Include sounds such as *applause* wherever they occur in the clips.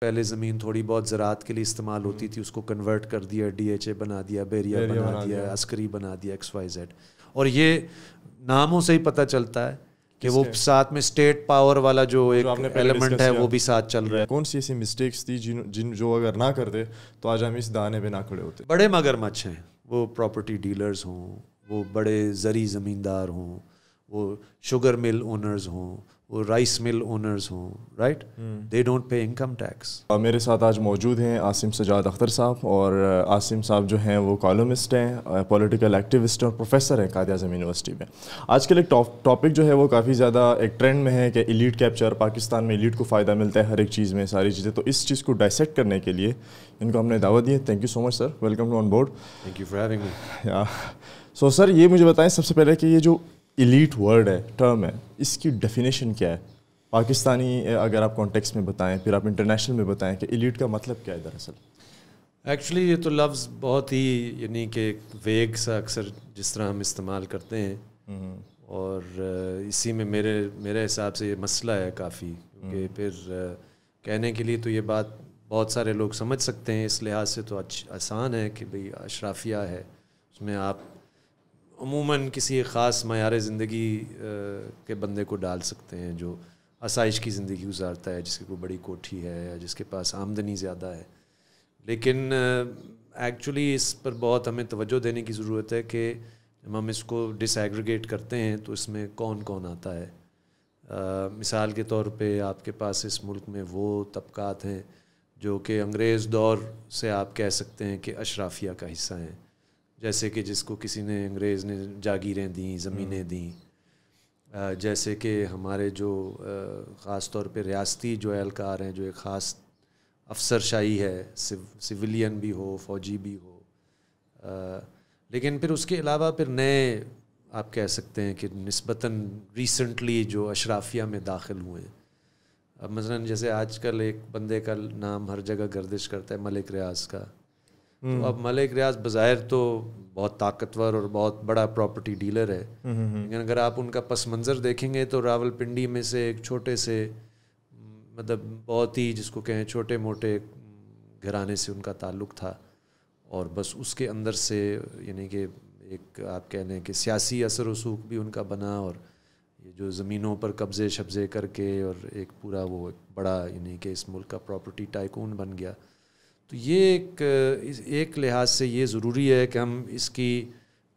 पहले ज़मीन थोड़ी बहुत ज़रात के लिए इस्तेमाल होती थी उसको कन्वर्ट कर दिया ए बना दिया बेरिया बना, बना दिया अस्करी बना दिया एक्स वाई जेड और ये नामों से ही पता चलता है कि वो साथ में स्टेट पावर वाला जो एक एलिमेंट है वो भी साथ चल रहा है कौन सी ऐसी मिस्टेक्स थी जिन जिन जो अगर ना करते तो आज हम इस दाने पे ना खड़े होते बड़े मगरमच्छ हैं वो प्रॉपर्टी डीलर्स हों वो बड़े जरी ज़मींदार हों वो शुगर मिल ओनर्स हों वो राइस मिल ओनर्स हों right they don't pay income tax मेरे साथ आज मौजूद हैं आसिम सजाद अख्तर साहब और uh, आसिम साहब जो हैं वो कॉलमिस्ट हैं पॉलिटिकल uh, एक्टिविस्ट और प्रोफेसर हैं काद अजम यूनिवर्सिटी में आजकल एक टॉपिक जो है वो काफ़ी ज़्यादा एक ट्रेंड में है कि इलीट कैप्चर पाकिस्तान में इलीट को फ़ायदा मिलता है हर एक चीज़ में सारी चीज़ें तो इस चीज़ को डायसेट करने के लिए इनको हमने दावा दी है thank you so much sir welcome to on board thank you for having me so sir ये मुझे बताएं सबसे पहले कि ये जो इलीट वर्ड है टर्म है इसकी डेफिनेशन क्या है पाकिस्तानी अगर आप कॉन्टेक्स में बताएं फिर आप इंटरनेशनल में बताएं कि इलीट का मतलब क्या है दरअसल एक्चुअली ये तो लफ्ज़ बहुत ही यानी कि वेग सा अक्सर जिस तरह हम इस्तेमाल करते हैं हम्म। और इसी में मेरे मेरे हिसाब से ये मसला है काफ़ी क्योंकि हम्म। फिर कहने के लिए तो ये बात बहुत सारे लोग समझ सकते हैं इस लिहाज से तो आसान है कि भाई अशराफिया है उसमें आप अमूमन किसी ख़ास मैार ज़िंदगी के बंदे को डाल सकते हैं जो आसाइश की ज़िंदगी गुजारता है जिसकी कोई बड़ी कोठी है या जिसके पास आमदनी ज़्यादा है लेकिन एक्चुअली इस पर बहुत हमें तवज्जो देने की ज़रूरत है कि जब हम इसको डिसग्रीगेट करते हैं तो इसमें कौन कौन आता है आ, मिसाल के तौर पर आपके पास इस मुल्क में वो तबक़ात हैं जो कि अंग्रेज़ दौर से आप कह सकते हैं कि अशराफिया का हिस्सा हैं जैसे कि जिसको किसी ने अंग्रेज़ ने जागीरें दी ज़मीनें हम्म। दी जैसे कि हमारे जो ख़ास तौर पर रियासती जो एहलकार हैं जो एक ख़ास अफसरशाही है सिव, सिविलियन भी हो फौजी भी हो आ, लेकिन फिर उसके अलावा फिर नए आप कह सकते हैं कि नस्बता रिसेंटली जो अशराफिया में दाखिल हुए अब मसला जैसे आजकल एक बंदे का नाम हर जगह गर्दिश करता है मलिक रियाज का तो हम्म। अब मलिक रियाज बाज़ाहिर तो बहुत ताकतवर और बहुत बड़ा प्रॉपर्टी डीलर है हम्म, हम्म, लेकिन अगर आप उनका पस मंज़र देखेंगे तो रावलपिंडी में से एक छोटे से मतलब बहुत ही जिसको कहें छोटे मोटे घराने से उनका ताल्लुक था और बस उसके अंदर से यानी कि एक आप कह लें कि सियासी असर वसूख भी उनका बना और ये जो ज़मीनों पर कब्ज़े शब्ज़े करके और एक पूरा वो एक बड़ा यानी कि इस मुल्क का प्रॉपर्टी टाइकून बन गया तो ये एक एक लिहाज से ये ज़रूरी है कि हम इसकी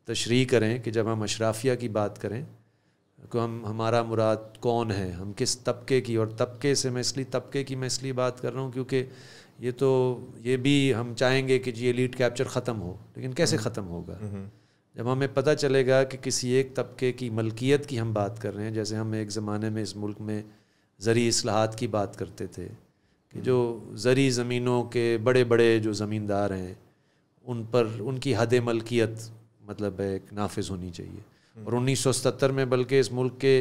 तशरी करें कि जब हम अशराफिया की बात करें तो हम हमारा मुराद कौन है हम किस तबके की और तबके से मैं इसलिए तबके की मैं इसलिए बात कर रहा हूँ क्योंकि ये तो ये भी हम चाहेंगे कि ये लीड कैप्चर ख़त्म हो लेकिन कैसे हम्म। ख़त्म होगा हम्म, हम्म। जब हमें पता चलेगा कि किसी एक तबके की मलकियत की हम बात कर रहे हैं जैसे हम एक ज़माने में इस मुल्क में ज़रिए असलाहत की बात करते थे कि जो ज़री ज़मीनों के बड़े बड़े जो ज़मींदार हैं उन पर उनकी हद मलकियत मतलब है एक नाफिज होनी चाहिए हम्म। और 1977 में बल्कि इस मुल्क के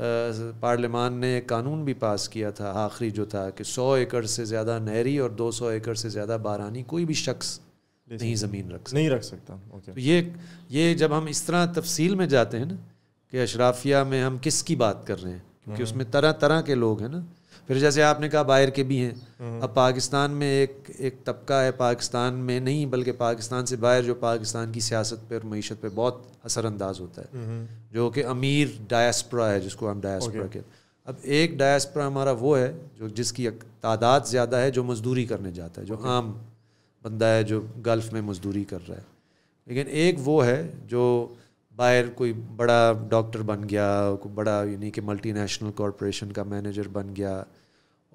पार्लियामान ने कानून भी पास किया था आखिरी जो था कि 100 एकड़ से ज़्यादा नहरी और 200 एकड़ से ज़्यादा बारानी कोई भी शख्स नहीं ज़मीन रख नहीं रख सकता ओके तो ये ये जब हम इस तरह तफसील में जाते हैं ना कि अशराफिया में हम किसकी बात कर रहे हैं क्योंकि हम्म। उसमें तरह तरह के लोग हैं ना फिर जैसे आपने कहा बाहर के भी हैं हम्म। अब पाकिस्तान में एक एक तबका है पाकिस्तान में नहीं बल्कि पाकिस्तान से बाहर जो पाकिस्तान की सियासत पर और मीशत पर बहुत असरानंदाज होता है हम्म। जो कि अमीर डायस्परा है जिसको हम डायस्परा okay. कहते हैं अब एक डायस्परा हमारा वो है जो जिसकी तादाद ज़्यादा है जो मज़दूरी करने जाता है जो आम बंदा है जो गल्फ़ में मज़दूरी कर रहा है लेकिन एक वो है जो बाहर कोई बड़ा डॉक्टर बन गया कोई बड़ा यानी कि मल्टीनेशनल कॉरपोरेशन का मैनेजर बन गया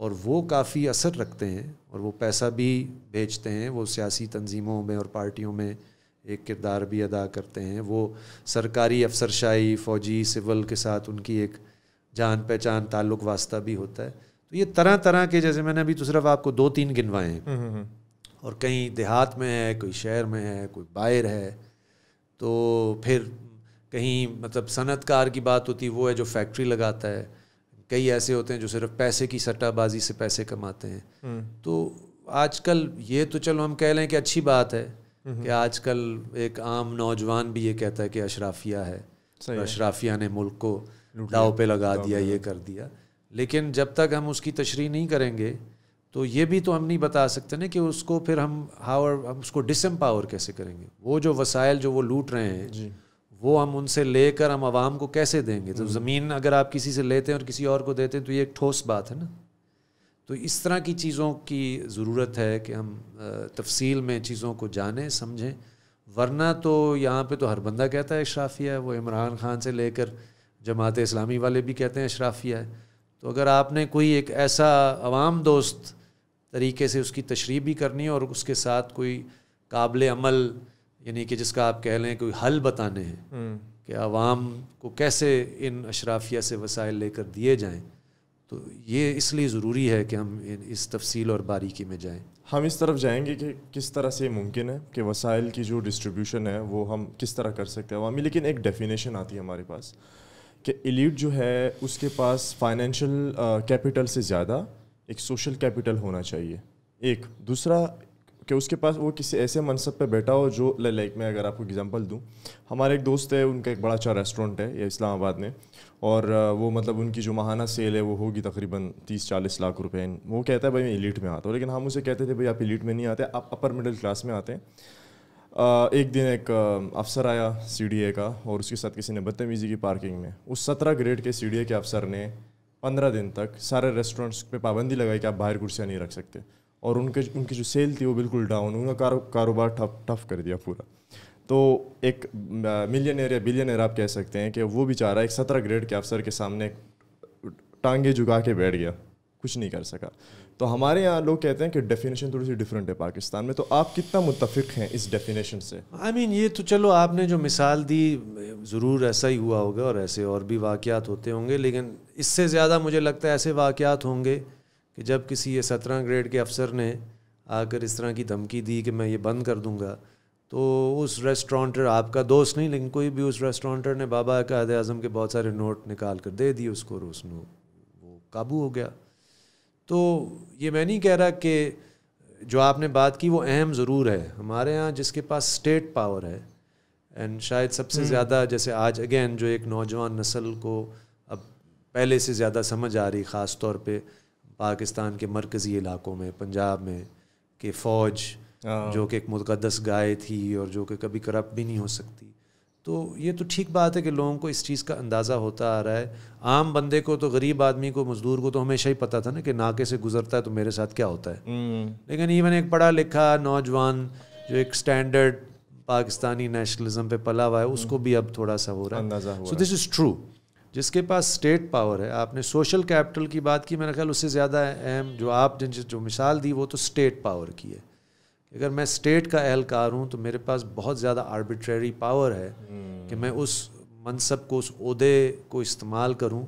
और वो काफ़ी असर रखते हैं और वो पैसा भी भेजते हैं वो सियासी तंजीमों में और पार्टियों में एक किरदार भी अदा करते हैं वो सरकारी अफसरशाही फ़ौजी सिविल के साथ उनकी एक जान पहचान ताल्लुक वास्ता भी होता है तो ये तरह तरह के जैसे मैंने अभी तो सिर्फ आपको दो तीन गिनवाए हैं हम्म, हम्म, हम्म। और कहीं देहात में है कोई शहर में है कोई बाहर है तो फिर कहीं मतलब सनतकार की बात होती है वो है जो फैक्ट्री लगाता है कई ऐसे होते हैं जो सिर्फ पैसे की सट्टाबाजी से पैसे कमाते हैं हम्म। तो आजकल ये तो चलो हम कह लें कि अच्छी बात है हम्म। कि आजकल एक आम नौजवान भी ये कहता है कि अशराफिया है तो अशराफिया ने मुल्क को दाव पे लगा दिया ये कर दिया लेकिन जब तक हम उसकी तशरी नहीं करेंगे तो ये भी तो हम नहीं बता सकते ना कि उसको फिर हम हावर हम उसको डिसम्पावर कैसे करेंगे वो जो वसाइल जो वो लूट रहे हैं वो हम उनसे लेकर हम आवाम को कैसे देंगे तो हम्म। ज़मीन अगर आप किसी से लेते हैं और किसी और को देते हैं तो ये एक ठोस बात है ना तो इस तरह की चीज़ों की ज़रूरत है कि हम तफसील में चीज़ों को जानें समझें वरना तो यहाँ पे तो हर बंदा कहता है अशराफिया है वो इमरान खान से लेकर जमात इस्लामी वाले भी कहते हैं अशराफिया है तो अगर आपने कोई एक ऐसा आवाम दोस्त तरीके से उसकी तशरी भी करनी है और उसके साथ कोई काबिल अमल यानी कि जिसका आप कह लें कोई हल बताने हैं हम्म। कि आवाम को कैसे इन अशराफिया से वसाइल लेकर दिए जाएं तो ये इसलिए ज़रूरी है कि हम इस तफसील और बारीकी में जाएं हम इस तरफ जाएंगे कि किस तरह से मुमकिन है कि वसाइल की जो डिस्ट्रीब्यूशन है वो हम किस तरह कर सकते हैं अवामी लेकिन एक डेफिनेशन आती है हमारे पास कि एलिट जो है उसके पास फाइनेंशियल कैपिटल से ज़्यादा एक सोशल कैपिटल होना चाहिए एक दूसरा कि उसके पास वो किसी ऐसे मनसब पे बैठा हो जो लाइक मैं अगर आपको एग्जांपल दूं हमारे एक दोस्त है उनका एक बड़ा अच्छा रेस्टोरेंट है ये इस्लामाबाद में और वो मतलब उनकी जो माहाना सेल है वो होगी तकरीबन तीस चालीस लाख रुपए वो कहता है भाई मैं इलीट में आता हूँ लेकिन हम उसे कहते थे भाई आप इलीट में नहीं आते आप अपर मिडिल क्लास में आते हैं एक दिन एक अफसर आया सी का और उसके साथ किसी ने बदतमीज़ी की पार्किंग में उस सत्रह ग्रेड के सी के अफसर ने पंद्रह दिन तक सारे रेस्टोरेंट्स पे पाबंदी लगाई कि आप बाहर कुर्सियाँ नहीं रख सकते और उनके उनकी जो सेल थी वो बिल्कुल डाउन उनका कारो, कारोबार टफ ठप कर दिया पूरा तो एक मिलियनर या बिलियनर आप कह सकते हैं कि वो बेचारा एक सत्रह ग्रेड के अफसर के सामने टांगे झुका के बैठ गया कुछ नहीं कर सका तो हमारे यहाँ लोग कहते हैं कि डेफिनेशन थोड़ी सी डिफरेंट है पाकिस्तान में तो आप कितना मुतफिक हैं इस डेफिनेशन से आई I मीन mean, ये तो चलो आपने जो मिसाल दी ज़रूर ऐसा ही हुआ होगा और ऐसे और भी वाक़ होते होंगे लेकिन इससे ज़्यादा मुझे लगता है ऐसे वाक़ात होंगे कि जब किसी ये सत्रह ग्रेड के अफसर ने आकर इस तरह की धमकी दी कि मैं ये बंद कर दूंगा तो उस रेस्टोरेंटर आपका दोस्त नहीं लेकिन कोई भी उस रेस्टोरेंटर ने बाबा कायद अजम के बहुत सारे नोट निकाल कर दे दिए उसको और उसने वो काबू हो गया तो ये मैं नहीं कह रहा कि जो आपने बात की वो अहम ज़रूर है हमारे यहाँ जिसके पास स्टेट पावर है एंड शायद सबसे हम्म। ज़्यादा जैसे आज अगेन जो एक नौजवान नस्ल को अब पहले से ज़्यादा समझ आ रही ख़ास तौर पर पाकिस्तान के मरकज़ी इलाकों में पंजाब में कि फ़ौज हाँ। जो कि एक मुकदस गाय थी और जो कि कभी करप्ट भी नहीं हो सकती तो ये तो ठीक बात है कि लोगों को इस चीज़ का अंदाज़ा होता आ रहा है आम बंदे को तो गरीब आदमी को मज़दूर को तो हमेशा ही पता था ना कि नाके से गुजरता है तो मेरे साथ क्या होता है हम्म। लेकिन इवन एक पढ़ा लिखा नौजवान जो एक स्टैंडर्ड पाकिस्तानी नेशनलिज्म पे पला हुआ है उसको भी अब थोड़ा सा हो रहा है सो दिस इज़ ट्रू जिसके पास स्टेट पावर है आपने सोशल कैपिटल की बात की मेरा ख्याल उससे ज़्यादा अहम जो आप जिन जो मिसाल दी वो तो स्टेट पावर की है अगर मैं स्टेट का एहलकार हूँ तो मेरे पास बहुत ज़्यादा आर्बिट्रेरी पावर है हम्म। कि मैं उस मनसब को उस उदे को इस्तेमाल करूँ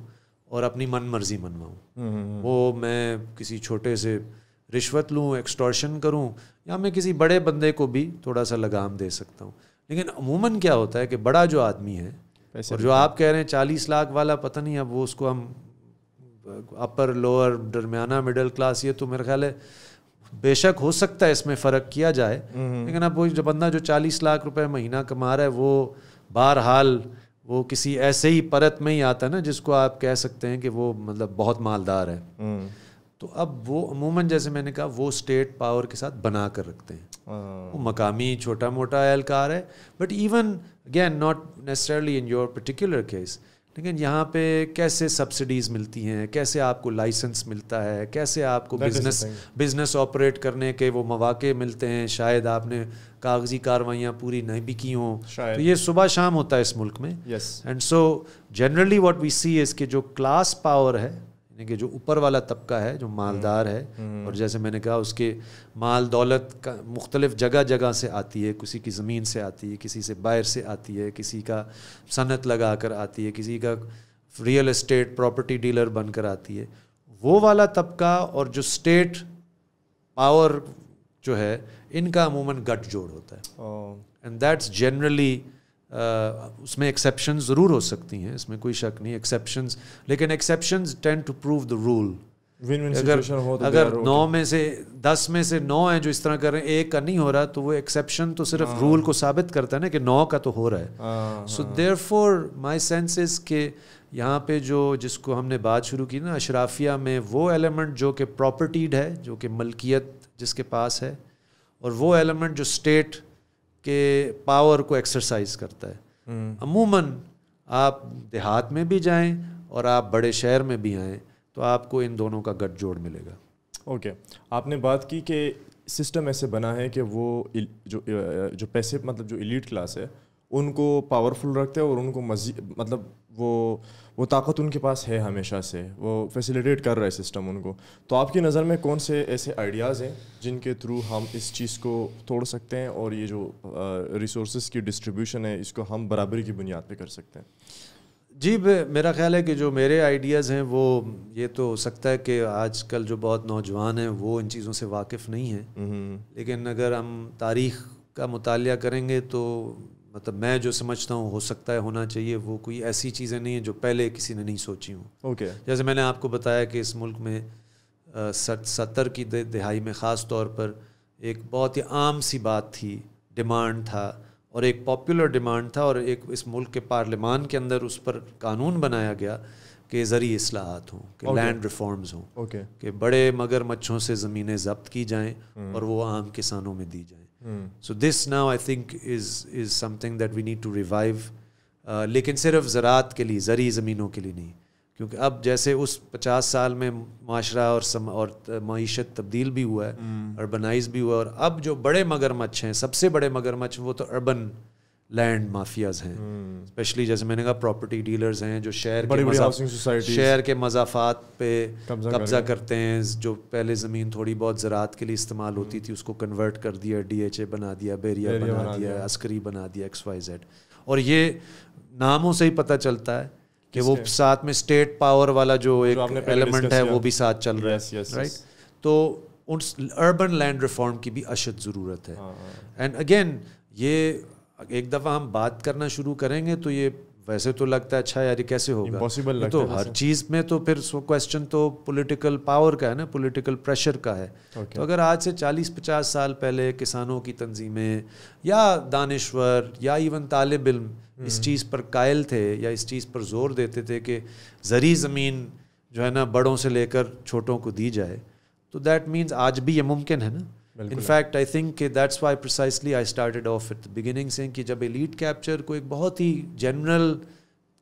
और अपनी मन मर्जी मनवाऊँ हम्म, हम्म, वो मैं किसी छोटे से रिश्वत लूँ एक्सटॉर्शन करूँ या मैं किसी बड़े बंदे को भी थोड़ा सा लगाम दे सकता हूँ लेकिन अमूमन क्या होता है कि बड़ा जो आदमी है और जो आप कह रहे हैं चालीस लाख वाला पता नहीं अब वो उसको हम अपर लोअर दरमियाना मिडिल क्लास ये तो मेरा ख्याल है बेशक हो सकता है इसमें फ़र्क किया जाए हम्म। लेकिन अब वो जो बंदा जो चालीस लाख रुपए महीना कमा रहा है वो बहरहाल वो किसी ऐसे ही परत में ही आता है ना जिसको आप कह सकते हैं कि वो मतलब बहुत मालदार है हम्म। तो अब वो अमूमन जैसे मैंने कहा वो स्टेट पावर के साथ बना कर रखते हैं हाँ। वो मकामी छोटा मोटा एहलकार है but even again not necessarily in your particular case लेकिन यहाँ पे कैसे सब्सिडीज़ मिलती हैं कैसे आपको लाइसेंस मिलता है कैसे आपको बिजनेस बिजनेस ऑपरेट करने के वो मौाक़े मिलते हैं शायद आपने कागजी कार्रवाइयाँ पूरी नहीं भी की हों तो ये सुबह शाम होता है इस मुल्क में and so generally what we see इसके जो क्लास पावर है यानी कि जो ऊपर वाला तबका है जो मालदार है हम्म, हम्म। और जैसे मैंने कहा उसके माल दौलत का मुख्तलिफ जगह जगह से आती है किसी की ज़मीन से आती है किसी से बाहर से आती है किसी का सनत लगा कर आती है किसी का रियल इस्टेट प्रॉपर्टी डीलर बनकर आती है वो वाला तबका और जो स्टेट पावर जो है इनका अमूमन गठजोड़ होता है एंड दैट्स जनरली उसमें एक्सेप्शन ज़रूर हो सकती हैं इसमें कोई शक नहीं एक्सेप्शन लेकिन exception tend to prove the rule अगर हो तो अगर नौ में से दस में से नौ है जो इस तरह कर रहे हैं एक का नहीं हो रहा तो वो एक्सेप्शन तो सिर्फ रूल हाँ। को साबित करता है ना कि नौ का तो हो रहा है so therefore my senses के यहाँ पे जो जिसको हमने बात शुरू की ना अशराफिया में वो एलिमेंट जो कि प्रॉपर्टीड है जो कि मलकियत जिसके पास है और वो एलिमेंट जो स्टेट के पावर को एक्सरसाइज करता है हम्म। अमूमन आप देहात में भी जाएं और आप बड़े शहर में भी आएँ तो आपको इन दोनों का गठजोड़ मिलेगा ओके okay. आपने बात की कि सिस्टम ऐसे बना है कि वो जो जो पैसे मतलब जो इलीट क्लास है उनको पावरफुल रखते हैं और उनको मजीद मतलब वो वो ताकत उनके पास है हमेशा से वो फैसिलिटेट कर रहा है सिस्टम उनको तो आपकी नज़र में कौन से ऐसे आइडियाज़ हैं जिनके थ्रू हम इस चीज़ को तोड़ सकते हैं और ये जो रिसोर्स की डिस्ट्रीब्यूशन है इसको हम बराबरी की बुनियाद पर कर सकते हैं जी मेरा ख्याल है कि जो मेरे आइडियाज़ हैं वो ये तो हो सकता है कि आजकल जो बहुत नौजवान हैं वो इन चीज़ों से वाकिफ़ नहीं हैं हम्म, हम्म, हम्म। लेकिन अगर हम तारीख़ का मुताल करेंगे तो मतलब मैं जो समझता हूँ हो सकता है होना चाहिए वो कोई ऐसी चीज़ें नहीं है जो पहले किसी ने नहीं सोची हूँ ओके okay. जैसे मैंने आपको बताया कि इस मुल्क में सत्तर की दिहाई में ख़ास तौर पर एक बहुत ही आम सी बात थी डिमांड था और एक पॉपुलर डिमांड था और एक इस मुल्क के पार्लियामान के अंदर उस पर कानून बनाया गया कि ज़रिए असलाहत हों कि okay. लैंड रिफॉर्म्स हों okay. बड़े मगर मच्छों से ज़मीनें जब्त की जाएं हम्म। और वो आम किसानों में दी जाएं so this now I think is is something that we need to revive लेकिन सिर्फ ज़रात के लिए ज़री ज़मीनों के लिए नहीं क्योंकि अब जैसे उस पचास साल में माशरा और सम और मीशत तब्दील भी हुआ है अर्बनाइज hmm. भी हुआ और अब जो बड़े मगरमच्छ हैं सबसे बड़े मगरमच्छ वो तो अर्बन लैंड माफियाज हैं स्पेशली hmm. जैसे मैंने कहा प्रॉपर्टी डीलर्स हैं जो शहर के शहर के मजाफात पे कब्जा, कब्जा करते हैं जो पहले ज़मीन थोड़ी बहुत ज़रात के लिए इस्तेमाल hmm. होती थी उसको कन्वर्ट कर दिया डी एच ए बना दिया बेरिया बना, बना दिया, अस्करी बना दिया एक्स वाई जेड और ये नामों से ही पता चलता है कि वो साथ में स्टेट पावर वाला जो एक एलिमेंट है वो भी साथ चल रहा है राइट तो उस अर्बन लैंड रिफॉर्म की भी अशद ज़रूरत है एंड हाँ, अगेन हाँ। ये एक दफ़ा हम बात करना शुरू करेंगे तो ये वैसे तो लगता है अच्छा यार ये कैसे होगा पॉसिबल तो हर चीज़ में तो फिर क्वेश्चन तो पॉलिटिकल पावर का है ना पॉलिटिकल प्रेशर का है okay. तो अगर आज से 40-50 साल पहले किसानों की तंजीमें या दानश्वर या इवन तालब इल्म हम्म। इस चीज़ पर कायल थे या इस चीज़ पर जोर देते थे कि ज़री ज़मीन जो है ना बड़ों से लेकर छोटों को दी जाए तो दैट मीन्स आज भी ये मुमकिन है ना in fact I think that's why precisely I started off it beginning से कि जब एलीट कैप्चर को एक बहुत ही जनरल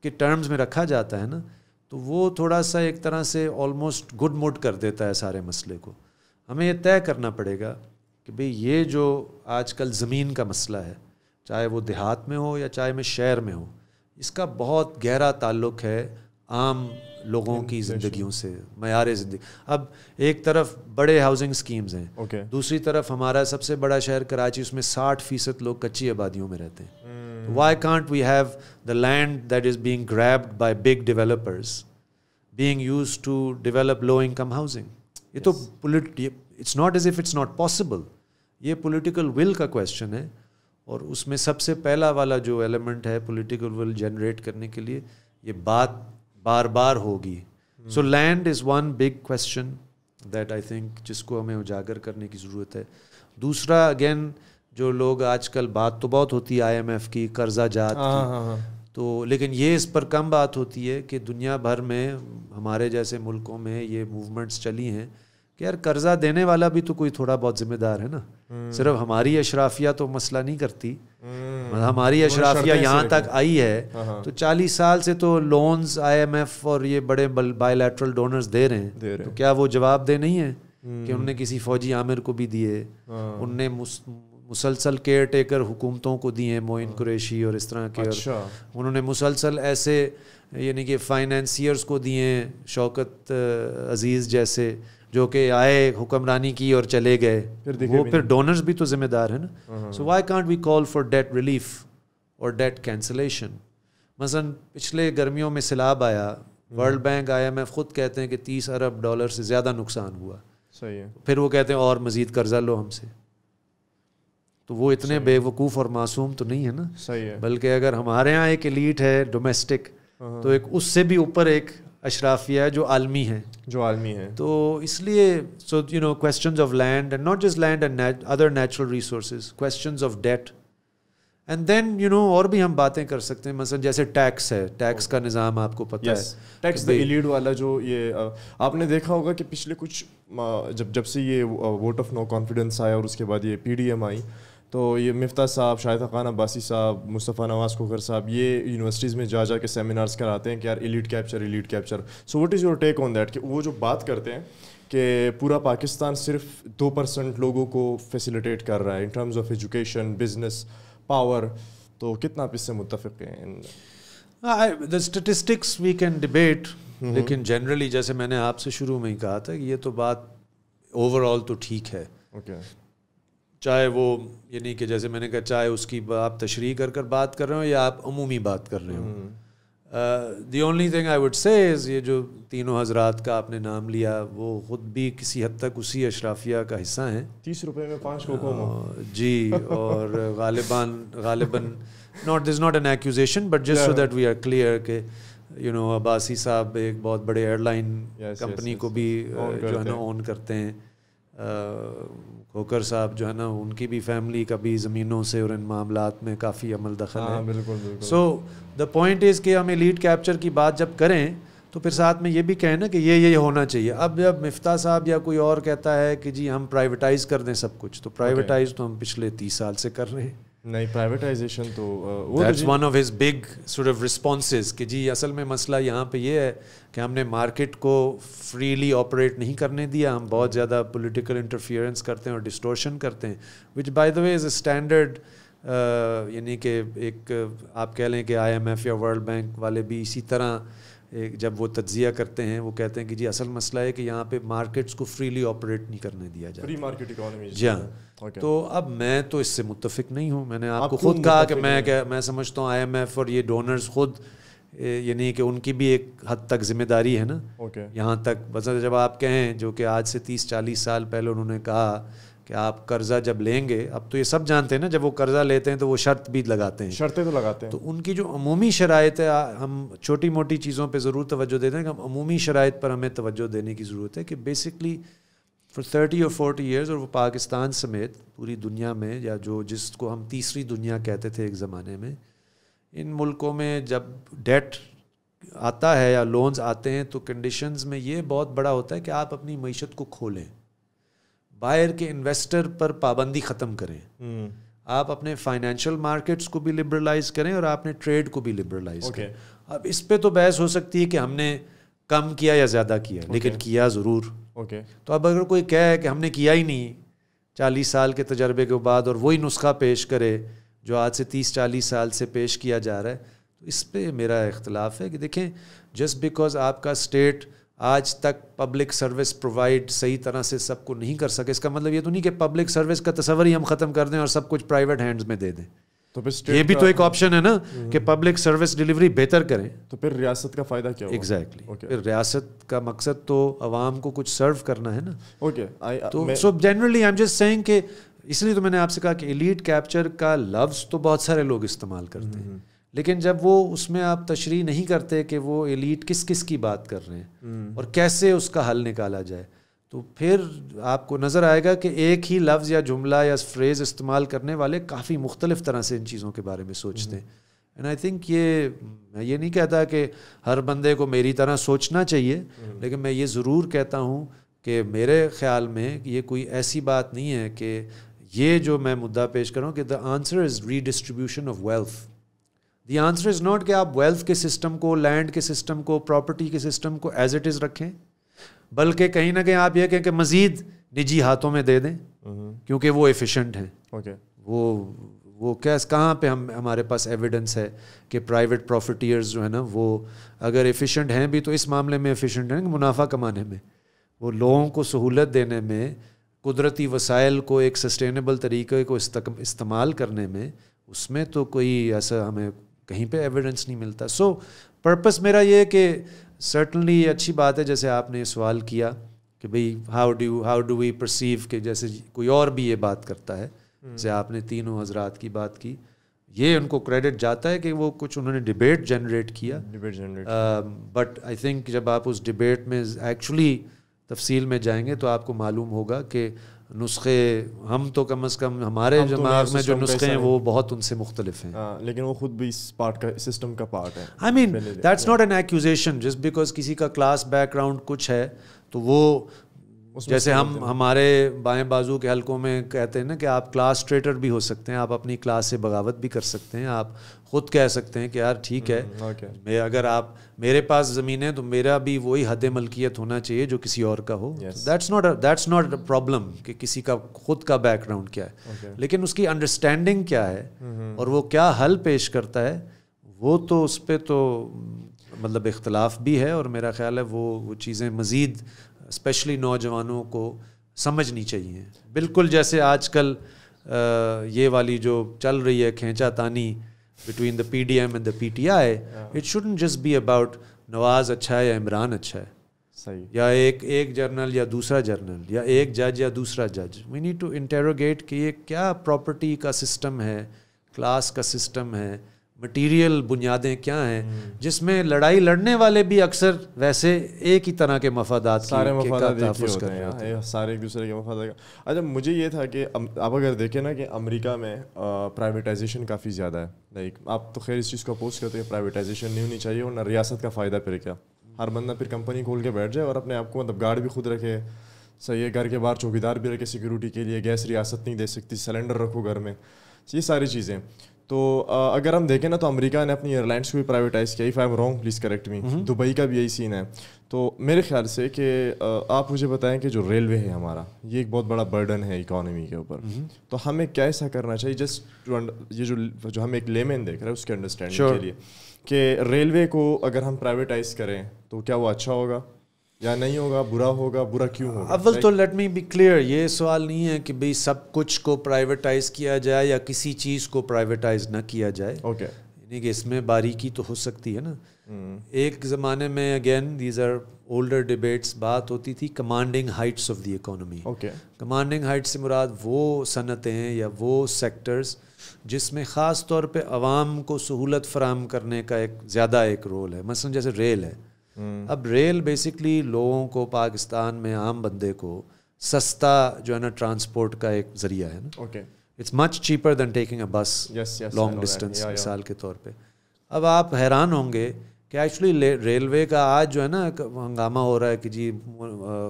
के टर्म्स में रखा जाता है ना तो वो थोड़ा सा एक तरह से ऑलमोस्ट गुड मोड कर देता है सारे मसले को हमें यह तय करना पड़ेगा कि भाई ये जो आजकल ज़मीन का मसला है चाहे वो देहात में हो या चाहे मैं शहर में हो इसका बहुत गहरा ताल्लुक है आम लोगों की ज़िंदगियों से मैार ज़िंदगी अब एक तरफ बड़े हाउसिंग स्कीम्स हैं okay. दूसरी तरफ हमारा सबसे बड़ा शहर कराची उसमें साठ फीसद लोग कच्ची आबादियों में रहते हैं why can't we have the land that is being grabbed by big developers being use to develop low income housing ये तो it's not is if it's not possible ये पोलिटिकल विल का क्वेश्चन है और उसमें सबसे पहला वाला जो एलिमेंट है पोलिटिकल विल जनरेट करने के लिए ये बात बार बार होगी so land is one big question that I think जिसको हमें उजागर करने की ज़रूरत है दूसरा अगेन जो लोग आजकल बात तो बहुत होती है आईएमएफ की कर्जा जात हाँ, की हाँ, हाँ, तो लेकिन ये इस पर कम बात होती है कि दुनिया भर में हमारे जैसे मुल्कों में ये मूवमेंट्स चली हैं कि यार कर्जा देने वाला भी तो कोई थोड़ा बहुत जिम्मेदार है ना सिर्फ हमारी अशराफिया तो मसला नहीं करती हम्म। मतलब हमारी अशराफिया यहाँ तक आई है हाँ, हाँ। तो चालीस साल से तो लोन्स आईएमएफ और ये बड़े बायोलैट्रल डोनर्स दे रहे हैं तो क्या वो जवाब दे नहीं है कि हम्म। उनने किसी फौजी आमिर को भी दिए हाँ। उनने मुसलसल केयर टेकर हुकूमतों को दिए मोइन कुरेशी और इस तरह के अच्छा। उन्होंने मुसलसल ऐसे यानी कि फाइनेंसियर्स को दिए शौकत अजीज़ जैसे जो कि आए हुक्मरानी की और चले गए फिर वो फिर डोनर्स भी तो जिम्मेदार है ना so why can't we call for debt relief और डेट कैंसलेशन मसलन पिछले गर्मियों में सैलाब आया World Bank I M F खुद कहते हैं कि तीस अरब डॉलर से ज़्यादा नुकसान हुआ सही है फिर वो कहते हैं और मज़ीद कर्जा लो हमसे तो वो इतने बेवकूफ़ और मासूम तो नहीं है ना सही है बल्कि अगर हमारे यहाँ एक एलीट है डोमेस्टिक हाँ, हाँ। तो एक उससे भी ऊपर एक अशराफिया जो आलमी है जो आलमी है तो इसलिए so you know questions of land and not just land and other natural resource questions of debt and then you know और भी हम बातें कर सकते हैं मतलब जैसे टैक्स है टैक्स का निज़ाम आपको पता yes. है टैक्स इलीड वाला जो ये आपने देखा होगा कि पिछले कुछ जब जब से ये वोट ऑफ नो कॉन्फिडेंस आया और उसके बाद ये पी आई तो ये मफ्ता साहब शाहिद खान अब्बासी साहब मुस्तफ़ा नवाज़ कोकर साहब ये यूनिवर्सिटीज़ में जा जा के सेमिनार्स कराते हैं कि यार elite capture elite capture so what is your take on that कि वो जो बात करते हैं कि पूरा पाकिस्तान सिर्फ दो परसेंट लोगों को फैसिलिटेट कर रहा है in terms of education business power तो कितना आप इससे मुतफ़ हैं स्टेटिस्टिक्स वी कैन डिबेट लेकिन जनरली जैसे मैंने आपसे शुरू में ही कहा था कि ये तो बात ओवरऑल तो ठीक है okay. चाहे वो ये नहीं कि जैसे मैंने कहा चाहे उसकी आप तशरी कर कर बात कर रहे हो या आप अमूमी बात कर रहे हो the only thing I would say ये जो तीनों हजरात का आपने नाम लिया वो ख़ुद भी किसी हद तक उसी अशराफिया का हिस्सा हैं तीस रुपये में पाँच को जी और गालिबान गालिबन not this not an accusation but just so that we are clear के यू नो अबासी साहब एक बहुत बड़े एयरलाइन कंपनी को भी जो है ना ओन करते हैं खोकर साहब जो है ना उनकी भी फैमिली कभी ज़मीनों से और इन मामला में काफ़ी अमल दखल हाँ, है बिल्कुल सो द पॉइंट इज़ कि हम एलीट कैप्चर की बात जब करें तो फिर साथ में ये भी कहें ना कि ये ये होना चाहिए अब जब मिफ्ता साहब या कोई और कहता है कि जी हम प्राइवेटाइज़ कर दें सब कुछ तो प्राइवेटाइज़ okay. तो हम पिछले तीस साल से कर रहे हैं नहीं प्राइवेटाइजेशन तो that's one of his big sort of responses कि जी असल में मसला यहाँ पे ये है कि हमने मार्केट को फ्रीली ऑपरेट नहीं करने दिया हम बहुत ज़्यादा पॉलिटिकल इंटरफियरेंस करते हैं और डिस्टोर्शन करते हैं which by the way is a standard यानी कि एक आप कह लें कि आईएमएफ या वर्ल्ड बैंक वाले भी इसी तरह एक जब वो तजिया करते हैं वो कहते हैं कि जी असल मसला है कि यहाँ पे मार्केट्स को फ्रीली ऑपरेट नहीं करने दिया जाए फ्री मार्केट इकोनॉमी जी हाँ okay. तो अब मैं तो इससे मुतफिक नहीं हूँ मैंने आपको आप खुद कहा कि मैं क्या मैं समझता हूँ एफ और ये डोनर्स खुद यानी कि उनकी भी एक हद तक जिम्मेदारी है ना okay. यहाँ तक बस जब आप कहें जो कि आज से तीस चालीस साल पहले उन्होंने कहा कि आप कर्जा जब लेंगे अब तो ये सब जानते हैं ना जब वो कर्जा लेते हैं तो वो शर्त भी लगाते हैं शर्तें तो लगाते हैं तो उनकी जो अमूमी शरात है हम छोटी मोटी चीज़ों पर ज़रूर तवज्जो देते हैं कि अमूमी शराइ पर हमें तवज्जो देने की ज़रूरत है कि बेसिकली फॉर थर्टी और फोर्टी ईयर्स और वो पाकिस्तान समेत पूरी दुनिया में या जो जिसको हम तीसरी दुनिया कहते थे एक ज़माने में इन मुल्कों में जब डेट आता है या लोन्स आते हैं तो कंडीशंस में ये बहुत बड़ा होता है कि आप अपनी मीशत को खोलें बायर के इन्वेस्टर पर पाबंदी ख़त्म करें हम्म। आप अपने फाइनेंशियल मार्केट्स को भी लिबरलाइज करें और आपने ट्रेड को भी लिबरलाइज okay. करें अब इस पे तो बहस हो सकती है कि हमने कम किया या ज़्यादा किया okay. लेकिन किया ज़रूर ओके okay. तो अब अगर कोई कहे कि हमने किया ही नहीं चालीस साल के तजर्बे के बाद और वही नुस्खा पेश करे जो आज से तीस चालीस साल से पेश किया जा रहा है तो इस पर मेरा इख्तलाफ है कि देखें जस्ट बिकॉज आपका स्टेट आज तक पब्लिक सर्विस प्रोवाइड सही तरह से सबको नहीं कर सके इसका मतलब ये तो नहीं कि पब्लिक सर्विस का तस्वर ही हम ख़त्म कर दें और सब कुछ प्राइवेट हैंड्स में दे दें तो फिर ये भी तो एक ऑप्शन है ना हम्म। कि पब्लिक सर्विस डिलीवरी बेहतर करें तो फिर रियासत का फ़ायदा क्या एग्जैक्टली exactly. okay. फिर रियासत का मकसद तो आवाम को कुछ सर्व करना है ना ओके okay. Uh, तो so generally I am just saying कि इसलिए तो मैंने आपसे कहा कि एलीट कैप्चर का लफ्ज़ तो बहुत सारे लोग इस्तेमाल करते हैं हम्म, हम्म। लेकिन जब वो उसमें आप तशरी नहीं करते कि वो एलीट किस किस की बात कर रहे हैं हम्म। और कैसे उसका हल निकाला जाए तो फिर आपको नज़र आएगा कि एक ही लफ्ज़ या जुमला या फ्रेज़ इस्तेमाल करने वाले काफ़ी मुख्तलिफ तरह से इन चीज़ों के बारे में सोचते हम्म। हैं एंड आई थिंक ये मैं ये नहीं कहता कि हर बंदे को मेरी तरह सोचना चाहिए हम्म। लेकिन मैं ये ज़रूर कहता हूँ कि मेरे ख्याल में ये कोई ऐसी बात नहीं है कि ये जो मैं मुद्दा पेश करूँ कि the answer is redistribution of wealth the answer is not कि आप वेल्थ के सिस्टम को लैंड के सिस्टम को प्रॉपर्टी के सिस्टम को एज इट इज़ रखें बल्कि कहीं ना कहीं आप ये कहें कि मज़ीद निजी हाथों में दे दें हम्म। क्योंकि वो एफिशिएंट हैं ओके वो वो कैस कहाँ पे हम हमारे पास एविडेंस है कि प्राइवेट प्रॉफिटियर्स जो है ना वो अगर एफिशिएंट हैं भी तो इस मामले में एफिशिएंट हैं मुनाफा कमाने में वो लोगों को सहूलत देने में कुदरती वसाइल को एक सस्टेनेबल तरीके को इस्तेमाल करने में उसमें तो कोई ऐसा हमें कहीं पे एविडेंस नहीं मिलता सो so, पर्पस मेरा ये है कि सर्टनली ये अच्छी बात है जैसे आपने ये सवाल किया कि भाई how do you how do we perceive कि जैसे कोई और भी ये बात करता है हम्म। जैसे आपने तीनों हजरात की बात की ये उनको क्रेडिट जाता है कि वो कुछ उन्होंने डिबेट जनरेट किया debate generate but I think जब आप उस डिबेट में एक्चुअली तफसील में जाएंगे तो आपको मालूम होगा कि नुस्खे हम तो कम अज़ कम हमारे दिमाग तो में जो नुस्खे हैं वो बहुत उनसे मुख्तलिफ हैं हाँ, लेकिन वो खुद भी इस पार्ट का सिस्टम का पार्ट है I mean that's not an accusation just because किसी का क्लास बैकग्राउंड कुछ है तो वो जैसे हम हमारे बाएं बाजू के हलकों में कहते हैं ना कि आप क्लास ट्रेटर भी हो सकते हैं आप अपनी क्लास से बगावत भी कर सकते हैं आप खुद कह सकते हैं कि यार ठीक है हम्म, मैं अगर आप मेरे पास ज़मीन है तो मेरा भी वही हद मलकियत होना चाहिए जो किसी और का हो that's not that's not problem कि किसी का खुद का बैकग्राउंड क्या है okay. लेकिन उसकी अंडरस्टैंडिंग क्या है हम्म, हम्म। और वो क्या हल पेश करता है वो तो उस पर तो मतलब इख्तलाफ भी है और मेरा ख्याल है वो वो चीज़ें मज़ीद स्पेशली नौजवानों को समझनी चाहिए बिल्कुल जैसे आजकल ये वाली जो चल रही है खेचा तानी between the P D M and the P T I it shouldn't just be about Nawaz अच्छा है या इमरान अच्छा है सही या एक एक जर्नल या दूसरा जर्नल या एक जज या दूसरा जज वी नीड टू इंटेरोगेट कि ये क्या प्रॉपर्टी का सिस्टम है क्लास का सिस्टम है मटेरियल बुनियादें क्या हैं हम्म। जिसमें लड़ाई लड़ने वाले भी अक्सर वैसे एक ही तरह के मफादात सारे मफादात हैं सारे एक दूसरे के मफाद अच्छा मुझे ये था कि आप अगर देखें ना कि अमेरिका में प्राइवेटाइजेशन काफ़ी ज़्यादा है लाइक आप तो खैर इस चीज़ को अपोज करते हैं प्राइवेटाइजेशन नहीं होनी चाहिए और ना रियासत का फ़ायदा फिर क्या हर बंदा फिर कंपनी खोल के बैठ जाए और अपने आप को मतलब गार्ड भी खुद रखे सही है घर के बाहर चौकीदार भी रखे सिक्योरिटी के लिए गैस रियासत नहीं दे सकती सिलेंडर रखो घर में ये सारी चीज़ें तो अगर हम देखें ना तो अमेरिका ने अपनी एयरलाइंस को भी प्राइवेटाइज़ किया if I am wrong please correct me Dubai का भी यही सीन है तो मेरे ख्याल से कि आप मुझे बताएं कि जो रेलवे है हमारा ये एक बहुत बड़ा बर्डन है इकोनॉमी के ऊपर हम्म। तो हमें क्या ऐसा करना चाहिए जस्ट ये जो जो हम एक लेमेन देख रहे हैं उसके अंडरस्टैंडिंग के लिए कि रेलवे को अगर हम प्राइवेटाइज करें तो क्या वो अच्छा होगा या नहीं होगा बुरा होगा बुरा क्यों होगा अव्वल तो लेट मी बी क्लियर ये सवाल नहीं है कि भाई सब कुछ को प्राइवेटाइज किया जाए या किसी चीज़ को प्राइवेटाइज ना किया जाए ओके यानी कि इसमें बारीकी तो हो सकती है ना hmm. एक ज़माने में again these are older debates बात होती थी commanding heights of the economy okay commanding heights से मुराद वो सनतें या वो सेक्टर्स जिसमें ख़ास तौर पर आवाम को सहूलत फराम करने का एक ज़्यादा एक रोल है मसलन जैसे रेल है अब रेल बेसिकली लोगों को पाकिस्तान में आम बंदे को सस्ता जो है ना ट्रांसपोर्ट का एक जरिया है ना okay it's much cheaper than taking a bus long distance मिसाल के तौर पे अब आप हैरान होंगे कि एक्चुअली रेलवे का आज जो है ना हंगामा हो रहा है कि जी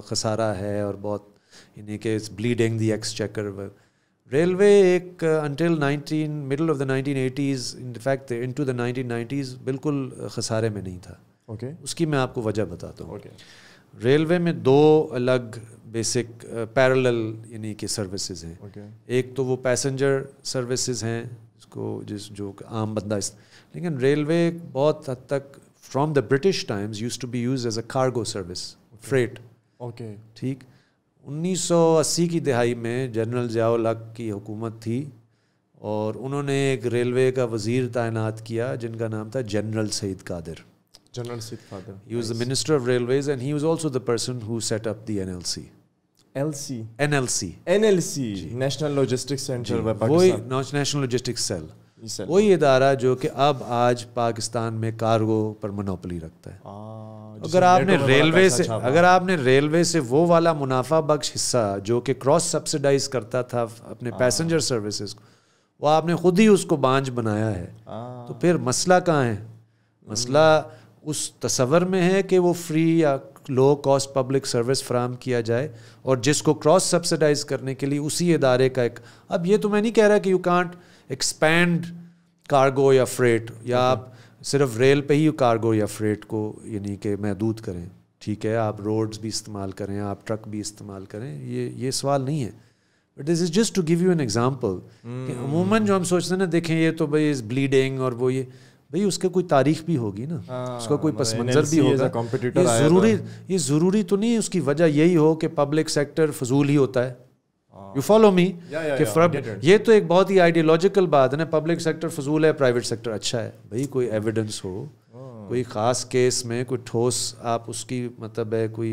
खसारा है और बहुत इन्हीं के bleeding the exchequer railway एक until nineteen middle of the eighties in fact to the 1990s बिल्कुल खसारे में नहीं था ओके okay. उसकी मैं आपको वजह बताता हूँ okay. रेलवे में दो अलग बेसिक पैरल यानी कि सर्विसेज हैं okay. एक तो वो पैसेंजर सर्विसेज हैं जिसको जिस जो आम बंदा इस लेकिन रेलवे बहुत हद तक from the British times use to be use as a cargo service freight okay ठीक 1980 की दहाई में जनरल जयाल हक की हुकूमत थी और उन्होंने एक रेलवे का वज़ीर तैनात किया जिनका नाम था general Saeed Qadir General Singh father. He was the Minister of Railways and he was also the person who set up the NLC. LC. NLC. NLC. National Logistics Center Pakistan. वही नेशनल लॉजिस्टिक्स सेल वही इदारा जो कि अब आज पाकिस्तान में cargo पर मनोपली रखता है आ, तो अगर आपने रेलवे से अगर आपने रेलवे से वो वाला मुनाफा बख्श हिस्सा जो कि क्रॉस सब्सिडाइज करता था अपने पैसेंजर सर्विसेज को वो आपने खुद ही उसको बांझ बनाया है तो फिर मसला कहाँ है मसला उस तस्वर में है कि वो फ्री या लो कॉस्ट पब्लिक सर्विस फ्राहम किया जाए और जिसको क्रॉस सब्सिडाइज करने के लिए उसी अदारे का एक अब ये तो मैं नहीं कह रहा कि यू कांट एक्सपैंड कार्गो या फ्रेट या आप सिर्फ रेल पे ही कार्गो या फ्रेट को यानी कि महदूद करें ठीक है आप रोड्स भी इस्तेमाल करें आप ट्रक भी इस्तेमाल करें ये ये सवाल नहीं है but this is just to give you an example कि hmm. अमूमन जो हम सोचते हैं ना देखें ये तो भाई इस ब्लीडिंग और वो ये भाई उसके कोई तारीख भी होगी ना आ, हाँ, उसका कोई मतलब पस मंजर भी होगा ये ज़रूरी ये ज़रूरी तो नहीं उसकी वजह यही हो कि पब्लिक सेक्टर फजूल ही होता है यू फॉलो मी कि फ्रब ये तो एक बहुत ही आइडियोलॉजिकल बात है ना पब्लिक सेक्टर फजूल है प्राइवेट सेक्टर अच्छा है भाई कोई एविडेंस हो हाँ। कोई ख़ास केस में कोई ठोस आप उसकी मतलब है कोई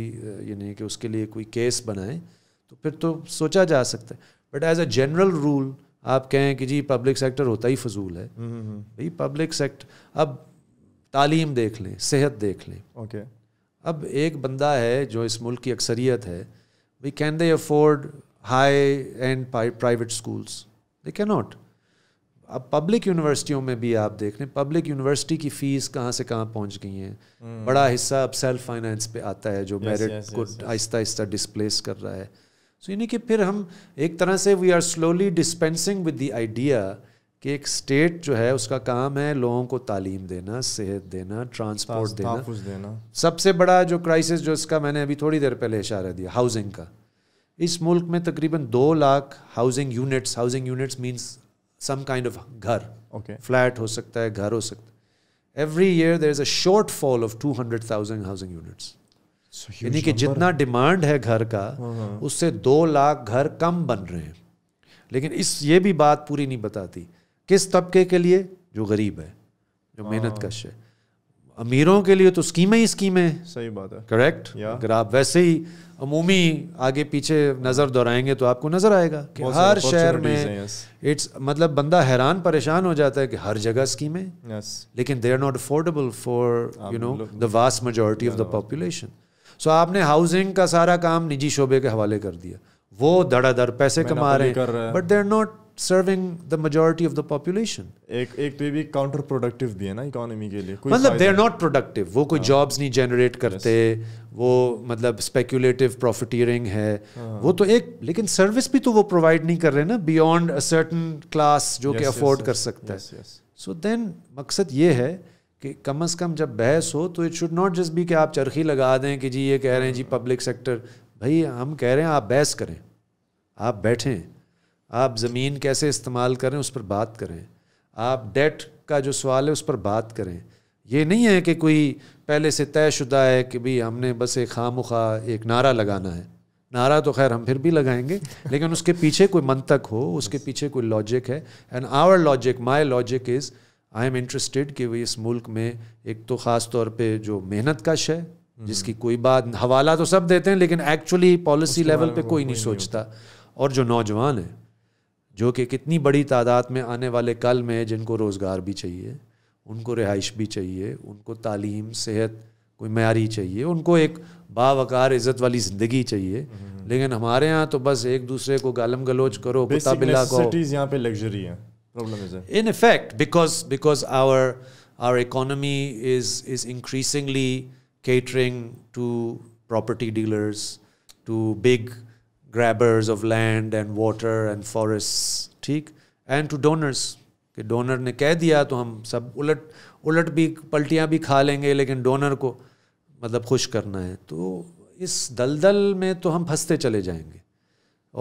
यानी कि उसके लिए कोई केस बनाए तो फिर तो सोचा जा सकता है but as a general rule आप कहें कि जी पब्लिक सेक्टर होता ही फजूल है हम्म, हम्म, हम्म। भाई पब्लिक सेक्टर अब तालीम देख लें सेहत देख लें ओके अब एक बंदा है जो इस मुल्क की अक्सरियत है भाई can they afford high end private schools they can not अब पब्लिक यूनिवर्सिटियों में भी आप देख लें पब्लिक यूनिवर्सिटी की फ़ीस कहाँ से कहाँ पहुँच गई हैं बड़ा हिस्सा अब सेल्फ फाइनेंस पे आता है जो मेरिट को आहिस्ता आहिस्ता डिस्प्लेस कर रहा है सो यानी कि फिर हम एक तरह से we are slowly dispensing with the idea कि एक स्टेट जो है उसका काम है लोगों को तालीम देना सेहत देना ट्रांसपोर्ट देना, देना। सबसे बड़ा जो क्राइसिस जो इसका मैंने अभी थोड़ी देर पहले इशारा दिया हाउसिंग का इस मुल्क में तकरीबन दो lakh housing units housing units means some kind of घर ओके फ्लैट हो सकता है घर हो सकता है every year there is a shortfall of two hundred thousand housing units यानी कि जितना डिमांड है घर का हाँ, हाँ। उससे दो लाख घर कम बन रहे हैं लेकिन इस ये भी बात पूरी नहीं बताती किस तबके के लिए जो गरीब है जो हाँ। मेहनत कश है अमीरों के लिए तो स्कीमें ही स्कीमें सही बात है करेक्ट अगर आप वैसे ही अमूमी आगे पीछे नज़र दोहराएंगे तो आपको नज़र आएगा कि हर शहर में इट्स मतलब बंदा हैरान परेशान हो जाता है कि हर जगह स्कीमें लेकिन they are not affordable for you know the vast majority of the population so आपने हाउसिंग का सारा काम निजी शोबे के हवाले कर दिया वो धड़ाधड़ पैसे कमा रहे हैं but they are not serving the majority of the population एक एक तो ये भी काउंटर प्रोडक्टिव भी है ना इकोनॉमी के लिए मतलब दे आर नॉट प्रोडक्टिव वो कोई जॉब्स हाँ। नहीं जनरेट करते वो मतलब स्पेक्यूलेटिव प्रॉफिटियरिंग है हाँ। वो तो एक लेकिन सर्विस भी तो वो प्रोवाइड नहीं कर रहे ना बियॉन्ड अ सर्टन क्लास जो कि अफोर्ड कर सकता है सो देन मकसद ये है कि कम अज़ कम जब बहस हो तो it should not just be कि आप चरखी लगा दें कि जी ये कह रहे हैं जी पब्लिक सेक्टर भाई हम कह रहे हैं आप बहस करें आप बैठें आप ज़मीन कैसे इस्तेमाल करें उस पर बात करें आप डेट का जो सवाल है उस पर बात करें ये नहीं है कि कोई पहले से तयशुदा है कि भाई हमने बस एक खाम खा एक नारा लगाना है नारा तो खैर हम फिर भी लगाएंगे लेकिन उसके पीछे कोई मंतक हो उसके पीछे कोई लॉजिक है and our logic my logic is I am interested कि इस मुल्क में एक तो ख़ास तौर पे जो मेहनत कश है हम्म। जिसकी कोई बात हवाला तो सब देते हैं लेकिन एक्चुअली पॉलिसी लेवल पे कोई नहीं सोचता और जो नौजवान है जो कि कितनी बड़ी तादाद में आने वाले कल में जिनको रोज़गार भी चाहिए उनको रिहाइश भी चाहिए उनको तालीम सेहत कोई मैारी चाहिए उनको एक बावकार इज़्ज़त वाली ज़िंदगी चाहिए हम्म। लेकिन हमारे यहाँ तो बस एक दूसरे को गालम गलोच करो बिला को यहाँ पे लग्जरी है problem is there? In effect, because because our our economy is is increasingly catering to property dealers, to big grabbers of land and water and forests, theek and to donors. ke donor ne keh diya to hum sab ulat ulat bhi paltiyan bhi kha lenge lekin donor ko matlab khush karna hai to इस दलदल में तो हम फंसते चले जाएंगे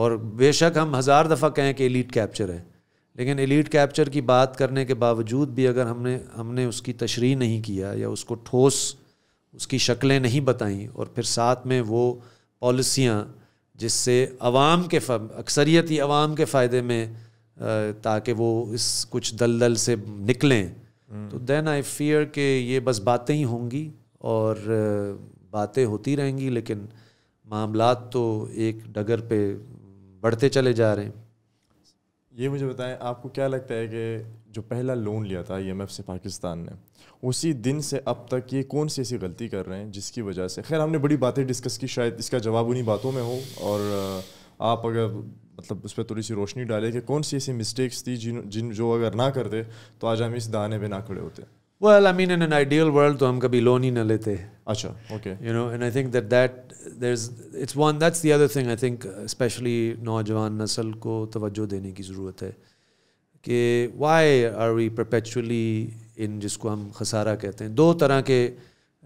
और बेशक हम हज़ार दफ़ा कहें कि एलीट कैप्चर है लेकिन एलिट कैप्चर की बात करने के बावजूद भी अगर हमने हमने उसकी तशरी नहीं किया या उसको ठोस उसकी शक्लें नहीं बताई और फिर साथ में वो पॉलिसियाँ जिससे अवाम के अक्सरियती अवाम के फ़ायदे में ताकि वो इस कुछ दलदल से निकलें हम्म। तो देन आई फियर के ये बस बातें ही होंगी और बातें होती रहेंगी लेकिन मामला तो एक डगर पे बढ़ते चले जा रहे हैं ये मुझे बताएं आपको क्या लगता है कि जो पहला लोन लिया था ई e से पाकिस्तान ने उसी दिन से अब तक ये कौन सी ऐसी गलती कर रहे हैं जिसकी वजह से खैर हमने बड़ी बातें डिस्कस की शायद इसका जवाब उन्हीं बातों में हो और आप अगर मतलब उस पर थोड़ी सी रोशनी डालें कि कौन सी ऐसी मिस्टेक्स थी जिन जिन जो अगर ना करते तो आज हम इस दाने पर ना खड़े होते well i mean in an ideal world to hum kabhi loan hi na lete acha okay you know and i think that that there's it's one that's the other thing i think especially नौजवान नस्ल को तोज्जो देने की ज़रूरत है कि why are we perpetually in जिसको हम खसारा कहते हैं दो तरह के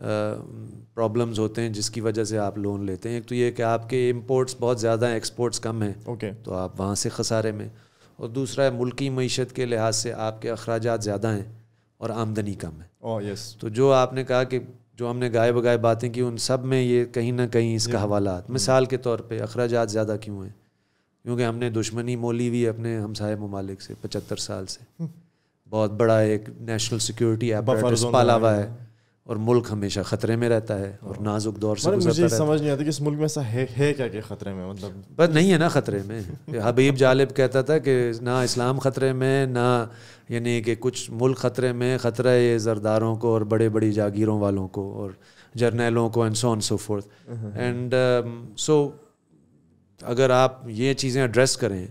प्रॉब्लम्स uh, होते हैं जिसकी वजह से आप लोन लेते हैं एक तो ये कि आपके इम्पोर्ट्स बहुत ज़्यादा हैं एक्सपोर्ट्स कम हैं ओके okay. तो आप वहाँ से खसारे में और दूसरा है मुल्की मीशत के लिहाज से आपके अखराज ज़्यादा हैं और आमदनी कम है oh, yes. तो जो आपने कहा कि जो हमने गाय बगाए बातें की उन सब में ये कहीं ना कहीं इसका हवाला मिसाल के तौर पर अखराज ज़्यादा क्यों हैं क्योंकि हमने दुश्मनी मोली हुई अपने हमसाय ममालिक से पचहत्तर साल से hmm. बहुत बड़ा एक नेशनल सिक्योरिटी पाला हुआ है और मुल्क हमेशा खतरे में रहता है और हाँ। नाजुक दौर से मतलब मुझे समझ नहीं आती कि इस मुल्क में ऐसा है, है क्या कि खतरे में मतलब बस नहीं है ना खतरे में हबीब जालिब कहता था कि ना इस्लाम खतरे में ना यानी कि कुछ मुल्क खतरे में खतरा है जरदारों को और बड़े बड़ी जागीरों वालों को और जर्नैलों को and so so forth and so अगर आप ये चीज़ें एड्रेस करें